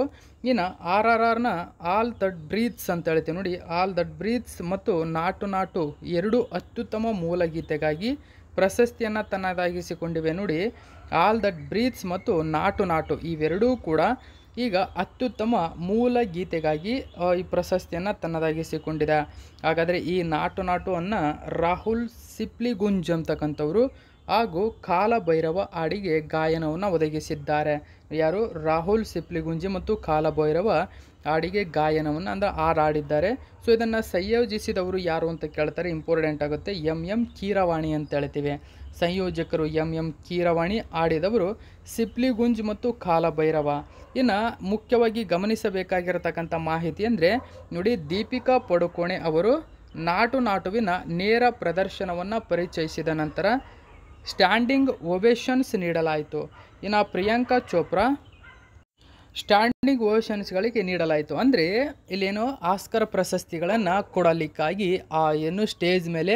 ಇನ್ನು ಆರ್ ಆರ್ ಆರ್ನ ಆಲ್ ದಟ್ ಬ್ರೀತ್ಸ್ ಅಂತ ಹೇಳ್ತೀವಿ ನೋಡಿ ಆಲ್ ದಟ್ ಬ್ರೀತ್ಸ್ ಮತ್ತು ನಾಟು ನಾಟು ಎರಡು ಅತ್ಯುತ್ತಮ ಮೂಲಗೀತೆಗಾಗಿ ಪ್ರಶಸ್ತಿಯನ್ನು ತನ್ನದಾಗಿಸಿಕೊಂಡಿವೆ ನೋಡಿ ಆಲ್ ದಟ್ ಬ್ರೀತ್ಸ್ ಮತ್ತು ನಾಟು ನಾಟು ಇವೆರಡೂ ಕೂಡ ಈಗ ಅತ್ಯುತ್ತಮ ಮೂಲ ಗೀತೆಗಾಗಿ ಈ ಪ್ರಶಸ್ತಿಯನ್ನು ತನ್ನದಾಗಿಸಿಕೊಂಡಿದೆ ಹಾಗಾದರೆ ಈ ನಾಟು ನಾಟುವನ್ನು ರಾಹುಲ್ ಸಿಪ್ಲಿಗುಂಜ್ ಅಂತಕ್ಕಂಥವ್ರು ಹಾಗೂ ಕಾಲಭೈರವ ಹಾಡಿಗೆ ಗಾಯನವನ್ನು ಒದಗಿಸಿದ್ದಾರೆ ಯಾರು ರಾಹುಲ್ ಸಿಪ್ಲಿಗುಂಜಿ ಮತ್ತು ಕಾಲಭೈರವ ಹಾಡಿಗೆ ಗಾಯನವನ್ನು ಅಂದರೆ ಹಾಡು ಹಾಡಿದ್ದಾರೆ ಸೊ ಇದನ್ನು ಸಂಯೋಜಿಸಿದವರು ಯಾರು ಅಂತ ಕೇಳ್ತಾರೆ ಇಂಪಾರ್ಟೆಂಟ್ ಆಗುತ್ತೆ ಎಂ ಎಂ ಕೀರವಾಣಿ ಅಂತ ಹೇಳ್ತೀವಿ ಸಂಯೋಜಕರು ಎಂ ಎಂ ಕೀರವಾಣಿ ಆಡಿದವರು ಸಿಪ್ಲಿಗುಂಜ್ ಮತ್ತು ಕಾಲಭೈರವ ಇನ್ನು ಮುಖ್ಯವಾಗಿ ಗಮನಿಸಬೇಕಾಗಿರತಕ್ಕಂಥ ಮಾಹಿತಿ ಅಂದರೆ ನೋಡಿ ದೀಪಿಕಾ ಪಡುಕೋಣೆ ಅವರು ನಾಟು ನಾಟುವಿನ ನೇರ ಪ್ರದರ್ಶನವನ್ನು ಪರಿಚಯಿಸಿದ ನಂತರ ಸ್ಟ್ಯಾಂಡಿಂಗ್ ಓಬೇಷನ್ಸ್ ನೀಡಲಾಯಿತು ಇನ್ನು ಪ್ರಿಯಾಂಕಾ ಚೋಪ್ರಾ ಸ್ಟ್ಯಾಂಡಿಂಗ್ ಓಷನ್ಸ್ಗಳಿಗೆ ನೀಡಲಾಯಿತು ಅಂದರೆ ಇಲ್ಲೇನು ಆಸ್ಕರ್ ಪ್ರಶಸ್ತಿಗಳನ್ನು ಕೊಡಲಿಕ್ಕಾಗಿ ಆ ಏನು ಸ್ಟೇಜ್ ಮೇಲೆ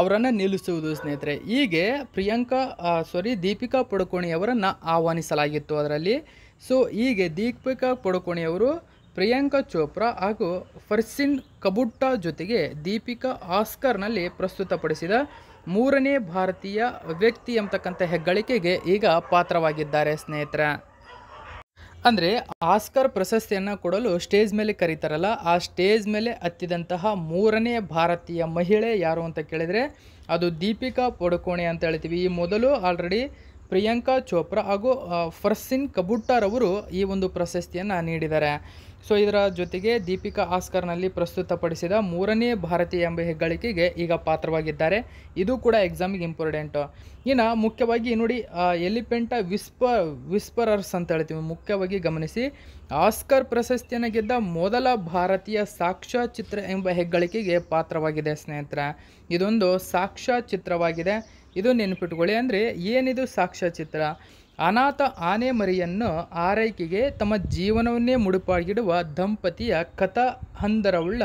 ಅವರನ್ನು ನಿಲ್ಲಿಸುವುದು ಸ್ನೇಹಿತರೆ ಹೀಗೆ ಪ್ರಿಯಾಂಕಾ ಸಾರಿ ದೀಪಿಕಾ ಅವರನ್ನು ಆಹ್ವಾನಿಸಲಾಗಿತ್ತು ಅದರಲ್ಲಿ ಸೊ ಹೀಗೆ ದೀಪಿಕಾ ಪಡುಕೋಣಿಯವರು ಪ್ರಿಯಾಂಕಾ ಚೋಪ್ರಾ ಹಾಗೂ ಫರ್ಸಿನ್ ಕಬುಟ್ಟಾ ಜೊತೆಗೆ ದೀಪಿಕಾ ಆಸ್ಕರ್ನಲ್ಲಿ ಪ್ರಸ್ತುತಪಡಿಸಿದ ಮೂರನೇ ಭಾರತೀಯ ವ್ಯಕ್ತಿ ಎಂಬತಕ್ಕಂಥ ಹೆಗ್ಗಳಿಕೆಗೆ ಈಗ ಪಾತ್ರವಾಗಿದ್ದಾರೆ ಸ್ನೇಹಿತರೆ ಅಂದರೆ ಆಸ್ಕರ್ ಪ್ರಶಸ್ತಿಯನ್ನು ಕೊಡಲು ಸ್ಟೇಜ್ ಮೇಲೆ ಕರೀತಾರಲ್ಲ ಆ ಸ್ಟೇಜ್ ಮೇಲೆ ಹತ್ತಿದಂತಹ ಮೂರನೇ ಭಾರತೀಯ ಮಹಿಳೆ ಯಾರು ಅಂತ ಕೇಳಿದರೆ ಅದು ದೀಪಿಕಾ ಪಡುಕೋಣೆ ಅಂತ ಹೇಳ್ತೀವಿ ಈ ಮೊದಲು ಆಲ್ರೆಡಿ ಪ್ರಿಯಾಂಕಾ ಚೋಪ್ರಾ ಹಾಗೂ ಫರ್ಸಿನ್ ಅವರು ಈ ಒಂದು ಪ್ರಶಸ್ತಿಯನ್ನು ನೀಡಿದ್ದಾರೆ ಸೊ ಇದರ ಜೊತೆಗೆ ದೀಪಿಕಾ ಆಸ್ಕರ್ನಲ್ಲಿ ಪ್ರಸ್ತುತಪಡಿಸಿದ ಮೂರನೇ ಭಾರತೀಯ ಎಂಬ ಹೆಗ್ಗಳಿಕೆಗೆ ಈಗ ಪಾತ್ರವಾಗಿದ್ದಾರೆ ಇದು ಕೂಡ ಎಕ್ಸಾಮಿಗೆ ಇಂಪಾರ್ಟೆಂಟು ಇನ್ನು ಮುಖ್ಯವಾಗಿ ನೋಡಿ ಎಲಿಪೆಂಟ ವಿಸ್ಪ ವಿಸ್ಪರರ್ಸ್ ಅಂತ ಹೇಳ್ತೀವಿ ಮುಖ್ಯವಾಗಿ ಗಮನಿಸಿ ಆಸ್ಕರ್ ಪ್ರಶಸ್ತಿಯನ್ನು ಗೆದ್ದ ಮೊದಲ ಭಾರತೀಯ ಸಾಕ್ಷ್ಯಚಿತ್ರ ಎಂಬ ಹೆಗ್ಗಳಿಕೆಗೆ ಪಾತ್ರವಾಗಿದೆ ಸ್ನೇಹಿತರೆ ಇದೊಂದು ಸಾಕ್ಷ್ಯಚಿತ್ರವಾಗಿದೆ ಇದು ನೆನ್ಪಿಟ್ಕೊಳ್ಳಿ ಅಂದರೆ ಏನಿದು ಸಾಕ್ಷ್ಯಚಿತ್ರ ಅನಾಥ ಆನೆ ಮರಿಯನ್ನು ಆರೈಕೆಗೆ ತಮ್ಮ ಜೀವನವನ್ನೇ ಮುಡುಪಾಗಿಡುವ ದಂಪತಿಯ ಕಥಾ ಹಂದರವುಳ್ಳ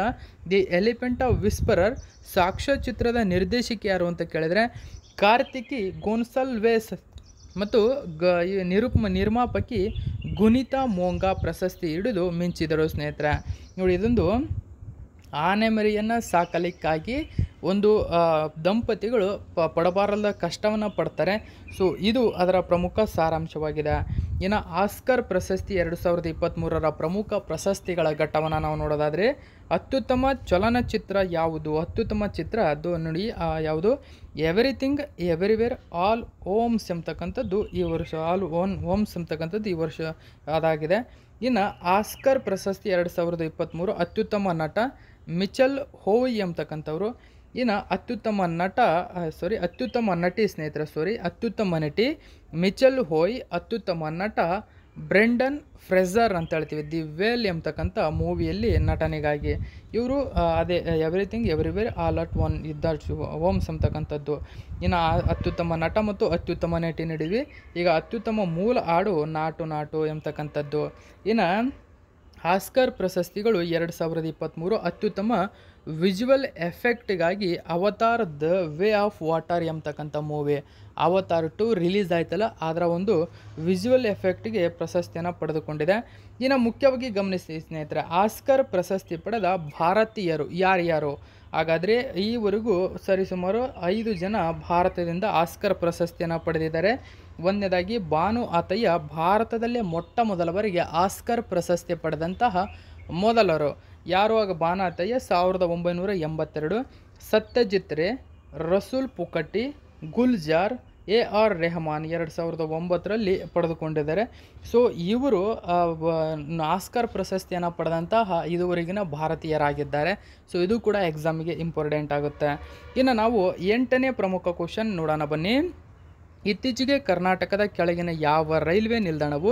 ದಿ ಎಲಿಫೆಂಟ್ ಆಫ್ ವಿಸ್ಪರರ್ ಸಾಕ್ಷ್ಯಚಿತ್ರದ ನಿರ್ದೇಶಕಿ ಯಾರು ಅಂತ ಕೇಳಿದರೆ ಕಾರ್ತಿಕಿ ಗೋನ್ಸಲ್ವೆಸ್ ಮತ್ತು ಗ ನಿರೂಪ ನಿರ್ಮಾಪಕಿ ಗುನಿತಾ ಮೋಂಗಾ ಪ್ರಶಸ್ತಿ ಹಿಡಿದು ಮಿಂಚಿದರು ಸ್ನೇಹಿತರೆ ನೋಡಿ ಇದೊಂದು ಆನೆ ಮರಿಯನ್ನು ಸಾಕಲಿಕ್ಕಾಗಿ ಒಂದು ದಂಪತಿಗಳು ಪ ಪಡಬಾರದ ಕಷ್ಟವನ್ನು ಪಡ್ತಾರೆ ಸೊ ಇದು ಅದರ ಪ್ರಮುಖ ಸಾರಾಂಶವಾಗಿದೆ ಇನ್ನು ಆಸ್ಕರ್ ಪ್ರಶಸ್ತಿ ಎರಡು ಸಾವಿರದ ಇಪ್ಪತ್ತ್ಮೂರರ ಪ್ರಮುಖ ಪ್ರಶಸ್ತಿಗಳ ಘಟ್ಟವನ್ನು ನಾವು ನೋಡೋದಾದರೆ ಅತ್ಯುತ್ತಮ ಚಲನಚಿತ್ರ ಯಾವುದು ಅತ್ಯುತ್ತಮ ಚಿತ್ರ ಅದು ನೋಡಿ ಯಾವುದು ಎವ್ರಿಥಿಂಗ್ ಎವ್ರಿವೇರ್ ಆಲ್ ಓಮ್ಸ್ ಎಂಬತಕ್ಕಂಥದ್ದು ಈ ವರ್ಷ ಆಲ್ ಓನ್ ಓಮ್ಸ್ ಎಂಬತಕ್ಕಂಥದ್ದು ಈ ವರ್ಷ ಅದಾಗಿದೆ ಇನ್ನು ಆಸ್ಕರ್ ಪ್ರಶಸ್ತಿ ಎರಡು ಸಾವಿರದ ಇಪ್ಪತ್ತ್ಮೂರು ಅತ್ಯುತ್ತಮ ನಟ ಮಿಚಲ್ ಹೋವಿ ಎಂಬತಕ್ಕಂಥವ್ರು ಇನ್ನು ಅತ್ಯುತ್ತಮ ನಟ ಸಾರಿ ಅತ್ಯುತ್ತಮ ನಟಿ ಸ್ನೇಹಿತರ ಸಾರಿ ಅತ್ಯುತ್ತಮ ನಟಿ ಮಿಚಲ್ ಹೋಯ್ ಅತ್ಯುತ್ತಮ ನಟ ಬ್ರೆಂಡನ್ ಫ್ರೆಝರ್ ಅಂತ ಹೇಳ್ತೀವಿ ದಿ ವೇಲ್ ಎಂಬತಕ್ಕಂಥ ಮೂವಿಯಲ್ಲಿ ನಟನೆಗಾಗಿ ಇವರು ಅದೇ everything where all at one ಇದ್ದ ಓಮ್ಸ್ ಅಂತಕ್ಕಂಥದ್ದು ಇನ್ನು ಅತ್ಯುತ್ತಮ ನಟ ಮತ್ತು ಅತ್ಯುತ್ತಮ ನಟಿ ನಡುವೆ ಈಗ ಅತ್ಯುತ್ತಮ ಮೂಲ ಹಾಡು ನಾಟು ನಾಟು ಎಂಬತಕ್ಕಂಥದ್ದು ಇನ್ನು ಆಸ್ಕರ್ ಪ್ರಶಸ್ತಿಗಳು ಎರಡು ಸಾವಿರದ ಇಪ್ಪತ್ತ್ಮೂರು ಅತ್ಯುತ್ತಮ ವಿಜುವಲ್ ಎಫೆಕ್ಟ್ಗಾಗಿ Avatar the way of water ಎಂಬತಕ್ಕಂಥ ಮೂವಿ ಅವತಾರ್ ಟು ರಿಲೀಸ್ ಆಯ್ತಲ್ಲ ಅದರ ಒಂದು ವಿಜುವಲ್ ಎಫೆಕ್ಟ್ಗೆ ಪ್ರಶಸ್ತಿಯನ್ನು ಪಡೆದುಕೊಂಡಿದೆ ಇನ್ನು ಮುಖ್ಯವಾಗಿ ಗಮನಿಸಿ ಸ್ನೇಹಿತರೆ ಆಸ್ಕರ್ ಪ್ರಶಸ್ತಿ ಪಡೆದ ಭಾರತೀಯರು ಯಾರ್ಯಾರು ಹಾಗಾದರೆ ಈವರೆಗೂ ಸರಿಸುಮಾರು ಐದು ಜನ ಭಾರತದಿಂದ ಆಸ್ಕರ್ ಪ್ರಶಸ್ತಿಯನ್ನು ಪಡೆದಿದ್ದಾರೆ ಒಂದನೇದಾಗಿ ಬಾನು ಆತಯ್ಯ ಭಾರತದಲ್ಲೇ ಮೊಟ್ಟ ಮೊದಲ ಬಾರಿಗೆ ಆಸ್ಕರ್ ಪ್ರಶಸ್ತಿ ಪಡೆದಂತಹ ಮೊದಲರು ಯಾರು ಆಗ ಬಾನು ಆತಯ್ಯ ಸಾವಿರದ ಒಂಬೈನೂರ ಎಂಬತ್ತೆರಡು ಸತ್ಯಜಿತ್ ರೇ ರಸೂಲ್ ಪುಕಟ್ಟಿ ಗುಲ್ಜಾರ್ ಎ ಆರ್ ರೆಹಮಾನ್ ಎರಡು ಸಾವಿರದ ಒಂಬತ್ತರಲ್ಲಿ ಪಡೆದುಕೊಂಡಿದ್ದಾರೆ ಸೊ ಇವರು ಆಸ್ಕರ್ ಪ್ರಶಸ್ತಿಯನ್ನು ಪಡೆದಂತಹ ಇದುವರೆಗಿನ ಭಾರತೀಯರಾಗಿದ್ದಾರೆ ಸೊ ಇದು ಕೂಡ ಎಕ್ಸಾಮಿಗೆ ಇಂಪಾರ್ಟೆಂಟ್ ಆಗುತ್ತೆ ಇನ್ನು ನಾವು ಎಂಟನೇ ಪ್ರಮುಖ ಕ್ವಶನ್ ನೋಡೋಣ ಬನ್ನಿ ಇತ್ತೀಚೆಗೆ ಕರ್ನಾಟಕದ ಕೆಳಗಿನ ಯಾವ ರೈಲ್ವೆ ನಿಲ್ದಾಣವು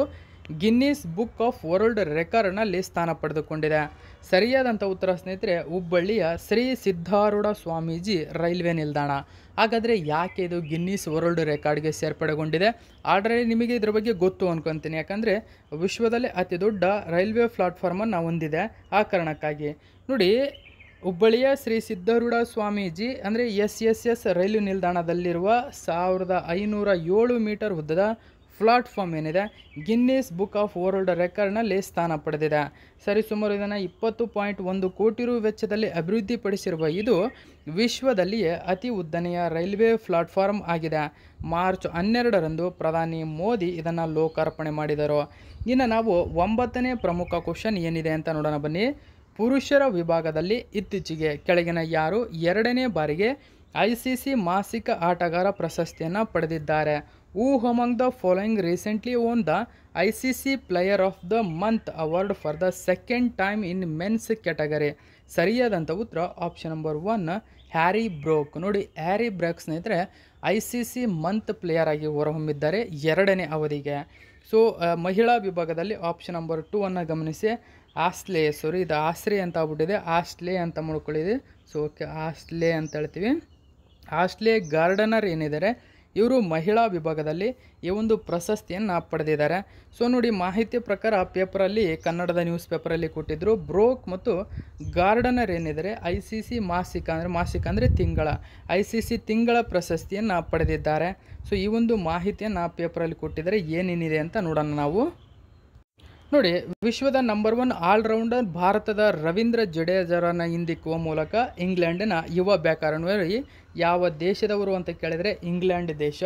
ಗಿನ್ನಿಸ್ ಬುಕ್ ಆಫ್ ವರ್ಲ್ಡ್ ರೆಕಾರ್ಡ್ನಲ್ಲಿ ಸ್ಥಾನ ಪಡೆದುಕೊಂಡಿದೆ ಸರಿಯಾದಂಥ ಉತ್ತರ ಸ್ನೇಹಿತರೆ ಹುಬ್ಬಳ್ಳಿಯ ಶ್ರೀ ಸಿದ್ಧಾರೂಢ ಸ್ವಾಮೀಜಿ ರೈಲ್ವೆ ನಿಲ್ದಾಣ ಹಾಗಾದರೆ ಯಾಕೆ ಇದು ಗಿನ್ನಿಸ್ ವರ್ಲ್ಡ್ ರೆಕಾರ್ಡ್ಗೆ ಸೇರ್ಪಡೆಗೊಂಡಿದೆ ಆದರೆ ನಿಮಗೆ ಇದರ ಬಗ್ಗೆ ಗೊತ್ತು ಅನ್ಕೊತೀನಿ ಯಾಕಂದರೆ ವಿಶ್ವದಲ್ಲೇ ಅತಿ ದೊಡ್ಡ ರೈಲ್ವೆ ಪ್ಲಾಟ್ಫಾರ್ಮನ್ನು ಹೊಂದಿದೆ ಆ ಕಾರಣಕ್ಕಾಗಿ ನೋಡಿ ಹುಬ್ಬಳ್ಳಿಯ ಶ್ರೀ ಸಿದ್ಧರೂಢ ಸ್ವಾಮೀಜಿ ಅಂದರೆ ಎಸ್ ಎಸ್ ಎಸ್ ರೈಲು ನಿಲ್ದಾಣದಲ್ಲಿರುವ ಸಾವಿರದ ಐನೂರ ಏಳು ಮೀಟರ್ ಉದ್ದದ ಪ್ಲಾಟ್ಫಾರ್ಮ್ ಏನಿದೆ ಗಿನ್ನಿಸ್ ಬುಕ್ ಆಫ್ ವರ್ಲ್ಡ್ ರೆಕಾರ್ಡ್ನಲ್ಲಿ ಸ್ಥಾನ ಪಡೆದಿದೆ ಸರಿಸುಮಾರು ಇದನ್ನು ಇಪ್ಪತ್ತು ಪಾಯಿಂಟ್ ಒಂದು ಕೋಟಿ ರು ವೆಚ್ಚದಲ್ಲಿ ಅಭಿವೃದ್ಧಿಪಡಿಸಿರುವ ಇದು ವಿಶ್ವದಲ್ಲಿಯೇ ಅತಿ ಉದ್ದನೆಯ ರೈಲ್ವೆ ಪ್ಲಾಟ್ಫಾರ್ಮ್ ಆಗಿದೆ ಮಾರ್ಚ್ ಹನ್ನೆರಡರಂದು ಪ್ರಧಾನಿ ಮೋದಿ ಇದನ್ನು ಲೋಕಾರ್ಪಣೆ ಮಾಡಿದರು ಇನ್ನು ನಾವು ಒಂಬತ್ತನೇ ಪ್ರಮುಖ ಕ್ವಶನ್ ಏನಿದೆ ಅಂತ ನೋಡೋಣ ಬನ್ನಿ ಪುರುಷರ ವಿಭಾಗದಲ್ಲಿ ಇತ್ತೀಚೆಗೆ ಕೆಳಗಿನ ಯಾರು ಎರಡನೇ ಬಾರಿಗೆ ಐ ಸಿ ಸಿ ಮಾಸಿಕ ಆಟಗಾರ ಪ್ರಶಸ್ತಿಯನ್ನು ಪಡೆದಿದ್ದಾರೆ who among the following recently won the I C C player of the month award for the second time in men's category ಸರಿಯಾದಂಥ ಉತ್ತರ option number one Harry Brook ನೋಡಿ ಹ್ಯಾರಿ ಬ್ರೋಕ್ ಸ್ನೇಹಿತರೆ I C C month player ಆಗಿ ಹೊರಹೊಮ್ಮಿದ್ದಾರೆ ಎರಡನೇ ಅವಧಿಗೆ so ಮಹಿಳಾ ವಿಭಾಗದಲ್ಲಿ ಆಪ್ಷನ್ ನಂಬರ್ ಟೂ ಅನ್ನು ಗಮನಿಸಿ ಆಸ್ಲೆ ಸಾರಿ ಇದು ಆಸ್ರೆ ಅಂತ ಆಗ್ಬಿಟ್ಟಿದೆ ಆಸ್ಲೆ ಅಂತ ಮುಡ್ಕೊಳ್ಳಿದೆ ಸೊ ಓಕೆ ಆಸ್ಲೆ ಅಂತ ಹೇಳ್ತೀವಿ ಆಸ್ಲೆ ಗಾರ್ಡನರ್ ಏನಿದ್ದಾರೆ ಇವರು ಮಹಿಳಾ ವಿಭಾಗದಲ್ಲಿ ಈ ಒಂದು ಪ್ರಶಸ್ತಿಯನ್ನು ಪಡೆದಿದ್ದಾರೆ ಸೊ ನೋಡಿ ಮಾಹಿತಿ ಪ್ರಕಾರ ಪೇಪರಲ್ಲಿ ಕನ್ನಡದ ನ್ಯೂಸ್ ಪೇಪರಲ್ಲಿ ಕೊಟ್ಟಿದ್ದರು ಬ್ರೋಕ್ ಮತ್ತು ಗಾರ್ಡನರ್ ಏನಿದ್ದಾರೆ ಐ ಸಿ ಸಿ ಮಾಸಿಕ ಅಂದರೆ ಮಾಸಿಕ ಅಂದರೆ ತಿಂಗಳ ಐ ಸಿ ಸಿ ತಿಂಗಳ ಪ್ರಶಸ್ತಿಯನ್ನು ಪಡೆದಿದ್ದಾರೆ ಸೊ ಈ ಒಂದು ಮಾಹಿತಿಯನ್ನು ಪೇಪರಲ್ಲಿ ಕೊಟ್ಟಿದ್ದಾರೆ ಏನೇನಿದೆ ಅಂತ ನೋಡೋಣ ನಾವು ನೋಡಿ ವಿಶ್ವದ ನಂಬರ್ ಒನ್ ಆಲ್ರೌಂಡರ್ ಭಾರತದ ರವೀಂದ್ರ ಜಡೇಜರನ್ನು ಹಿಂದಿಕ್ಕುವ ಮೂಲಕ ಇಂಗ್ಲೆಂಡಿನ ಯುವ ಬ್ಯಾಟರ್ನಲ್ಲಿ ಯಾವ ದೇಶದವರು ಅಂತ ಕೇಳಿದರೆ ಇಂಗ್ಲೆಂಡ್ ದೇಶ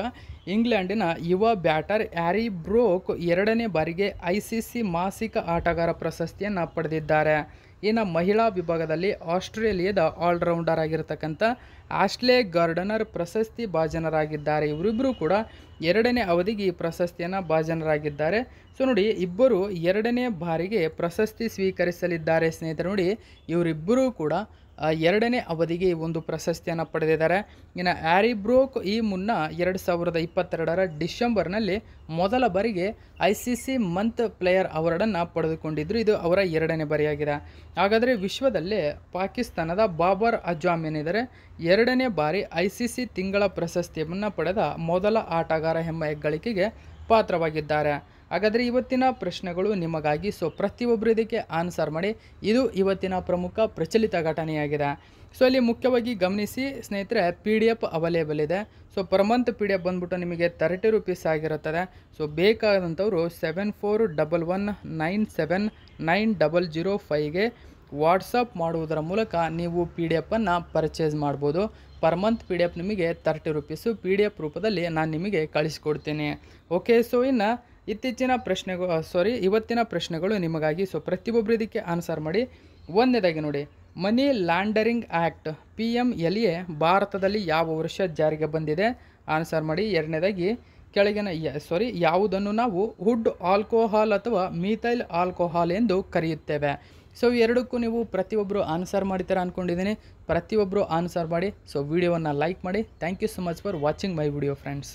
ಇಂಗ್ಲೆಂಡಿನ ಯುವ ಬ್ಯಾಟರ್ ಆ್ಯರಿ ಬ್ರೋಕ್ ಎರಡನೇ ಬಾರಿಗೆ ಐ ಸಿ ಸಿ ಮಾಸಿಕ ಆಟಗಾರ ಪ್ರಶಸ್ತಿಯನ್ನು ಪಡೆದಿದ್ದಾರೆ ಇನ್ನು ಮಹಿಳಾ ವಿಭಾಗದಲ್ಲಿ ಆಸ್ಟ್ರೇಲಿಯಾದ ಆಲ್ರೌಂಡರ್ ಆಗಿರತಕ್ಕಂಥ ಆಶ್ಲೆ ಗಾರ್ಡನರ್ ಪ್ರಶಸ್ತಿ ಭಾಜನರಾಗಿದ್ದಾರೆ ಇವರಿಬ್ಬರು ಕೂಡ ಎರಡನೇ ಅವಧಿಗೆ ಈ ಪ್ರಶಸ್ತಿಯನ್ನು ಭಾಜನರಾಗಿದ್ದಾರೆ ಸೊ ನೋಡಿ ಇಬ್ಬರು ಎರಡನೇ ಬಾರಿಗೆ ಪ್ರಶಸ್ತಿ ಸ್ವೀಕರಿಸಲಿದ್ದಾರೆ ಸ್ನೇಹಿತರು ನೋಡಿ ಇವರಿಬ್ಬರೂ ಕೂಡ ಎರಡನೇ ಅವಧಿಗೆ ಒಂದು ಪ್ರಶಸ್ತಿಯನ್ನು ಪಡೆದಿದ್ದಾರೆ ಇನ್ನು ಬ್ರೋಕ್ ಈ ಮುನ್ನ ಎರಡು ಸಾವಿರದ ಇಪ್ಪತ್ತೆರಡರ ಡಿಶೆಂಬರ್ನಲ್ಲಿ ಮೊದಲ ಬಾರಿಗೆ I C C month player ಅವಾರ್ಡನ್ನು ಪಡೆದುಕೊಂಡಿದ್ದರು ಇದು ಅವರ ಎರಡನೇ ಬಾರಿಯಾಗಿದೆ ಹಾಗಾದರೆ ವಿಶ್ವದಲ್ಲೇ ಪಾಕಿಸ್ತಾನದ ಬಾಬರ್ ಅಜಾಮ್ ಏನಿದ್ದಾರೆ ಎರಡನೇ ಬಾರಿ ಐ ಸಿ ಸಿ ತಿಂಗಳ ಪ್ರಶಸ್ತಿಯನ್ನು ಪಡೆದ ಮೊದಲ ಆಟಗಾರ ಎಂಬ ಹೆಗ್ಗಳಿಕೆಗೆ ಪಾತ್ರವಾಗಿದ್ದಾರೆ ಹಾಗಾದರೆ ಇವತ್ತಿನ ಪ್ರಶ್ನೆಗಳು ನಿಮಗಾಗಿ ಸೊ ಪ್ರತಿಯೊಬ್ಬರು ಇದಕ್ಕೆ ಆನ್ಸರ್ ಮಾಡಿ ಇದು ಇವತ್ತಿನ ಪ್ರಮುಖ ಪ್ರಚಲಿತ ಘಟನೆಯಾಗಿದೆ ಸೊ ಅಲ್ಲಿ ಮುಖ್ಯವಾಗಿ ಗಮನಿಸಿ ಸ್ನೇಹಿತರೆ ಪಿ ಡಿ ಎಫ್ ಅವೈಲೇಬಲ್ ಇದೆ so per month P D F ಬಂದ್ಬಿಟ್ಟು ನಿಮಗೆ ತರ್ಟಿ ರುಪೀಸ್ ಆಗಿರುತ್ತದೆ ಸೊ ಬೇಕಾದಂಥವರು seven four double one nine seven nine double zero ಫೈವ್ಗೆ ವಾಟ್ಸಪ್ ಮಾಡುವುದರ ಮೂಲಕ ನೀವು ಪಿ ಡಿ ಎಫನ್ನು ಪರ್ಚೇಸ್ ಮಾಡ್ಬೋದು per month P D F ನಿಮಗೆ thirty rupees P D F ರೂಪದಲ್ಲಿ ನಾನು ನಿಮಗೆ ಕಳಿಸ್ಕೊಡ್ತೀನಿ ಓಕೆ ಸೊ ಇನ್ನು ಇತ್ತೀಚಿನ ಪ್ರಶ್ನೆಗಳು ಸಾರಿ ಇವತ್ತಿನ ಪ್ರಶ್ನೆಗಳು ನಿಮಗಾಗಿ ಸೊ ಪ್ರತಿಯೊಬ್ಬರು ಇದಕ್ಕೆ ಆನ್ಸರ್ ಮಾಡಿ ಒಂದನೇದಾಗಿ ನೋಡಿ money laundering act P M L A ಭಾರತದಲ್ಲಿ ಯಾವ ವರ್ಷ ಜಾರಿಗೆ ಬಂದಿದೆ ಆನ್ಸರ್ ಮಾಡಿ ಎರಡನೇದಾಗಿ ಕೆಳಗಿನ ಸಾರಿ ಯಾವುದನ್ನು ನಾವು ವುಡ್ ಆಲ್ಕೋಹಾಲ್ ಅಥವಾ ಮೀಥೈಲ್ ಆಲ್ಕೋಹಾಲ್ ಎಂದು ಕರೆಯುತ್ತೇವೆ ಸೊ ಎರಡಕ್ಕೂ ನೀವು ಪ್ರತಿಯೊಬ್ಬರು ಆನ್ಸರ್ ಮಾಡ್ತೀರಾ ಅಂದ್ಕೊಂಡಿದ್ದೀನಿ ಪ್ರತಿಯೊಬ್ಬರು ಆನ್ಸರ್ ಮಾಡಿ ಸೊ ವಿಡಿಯೋವನ್ನು ಲೈಕ್ ಮಾಡಿ thank you so much for watching my video friends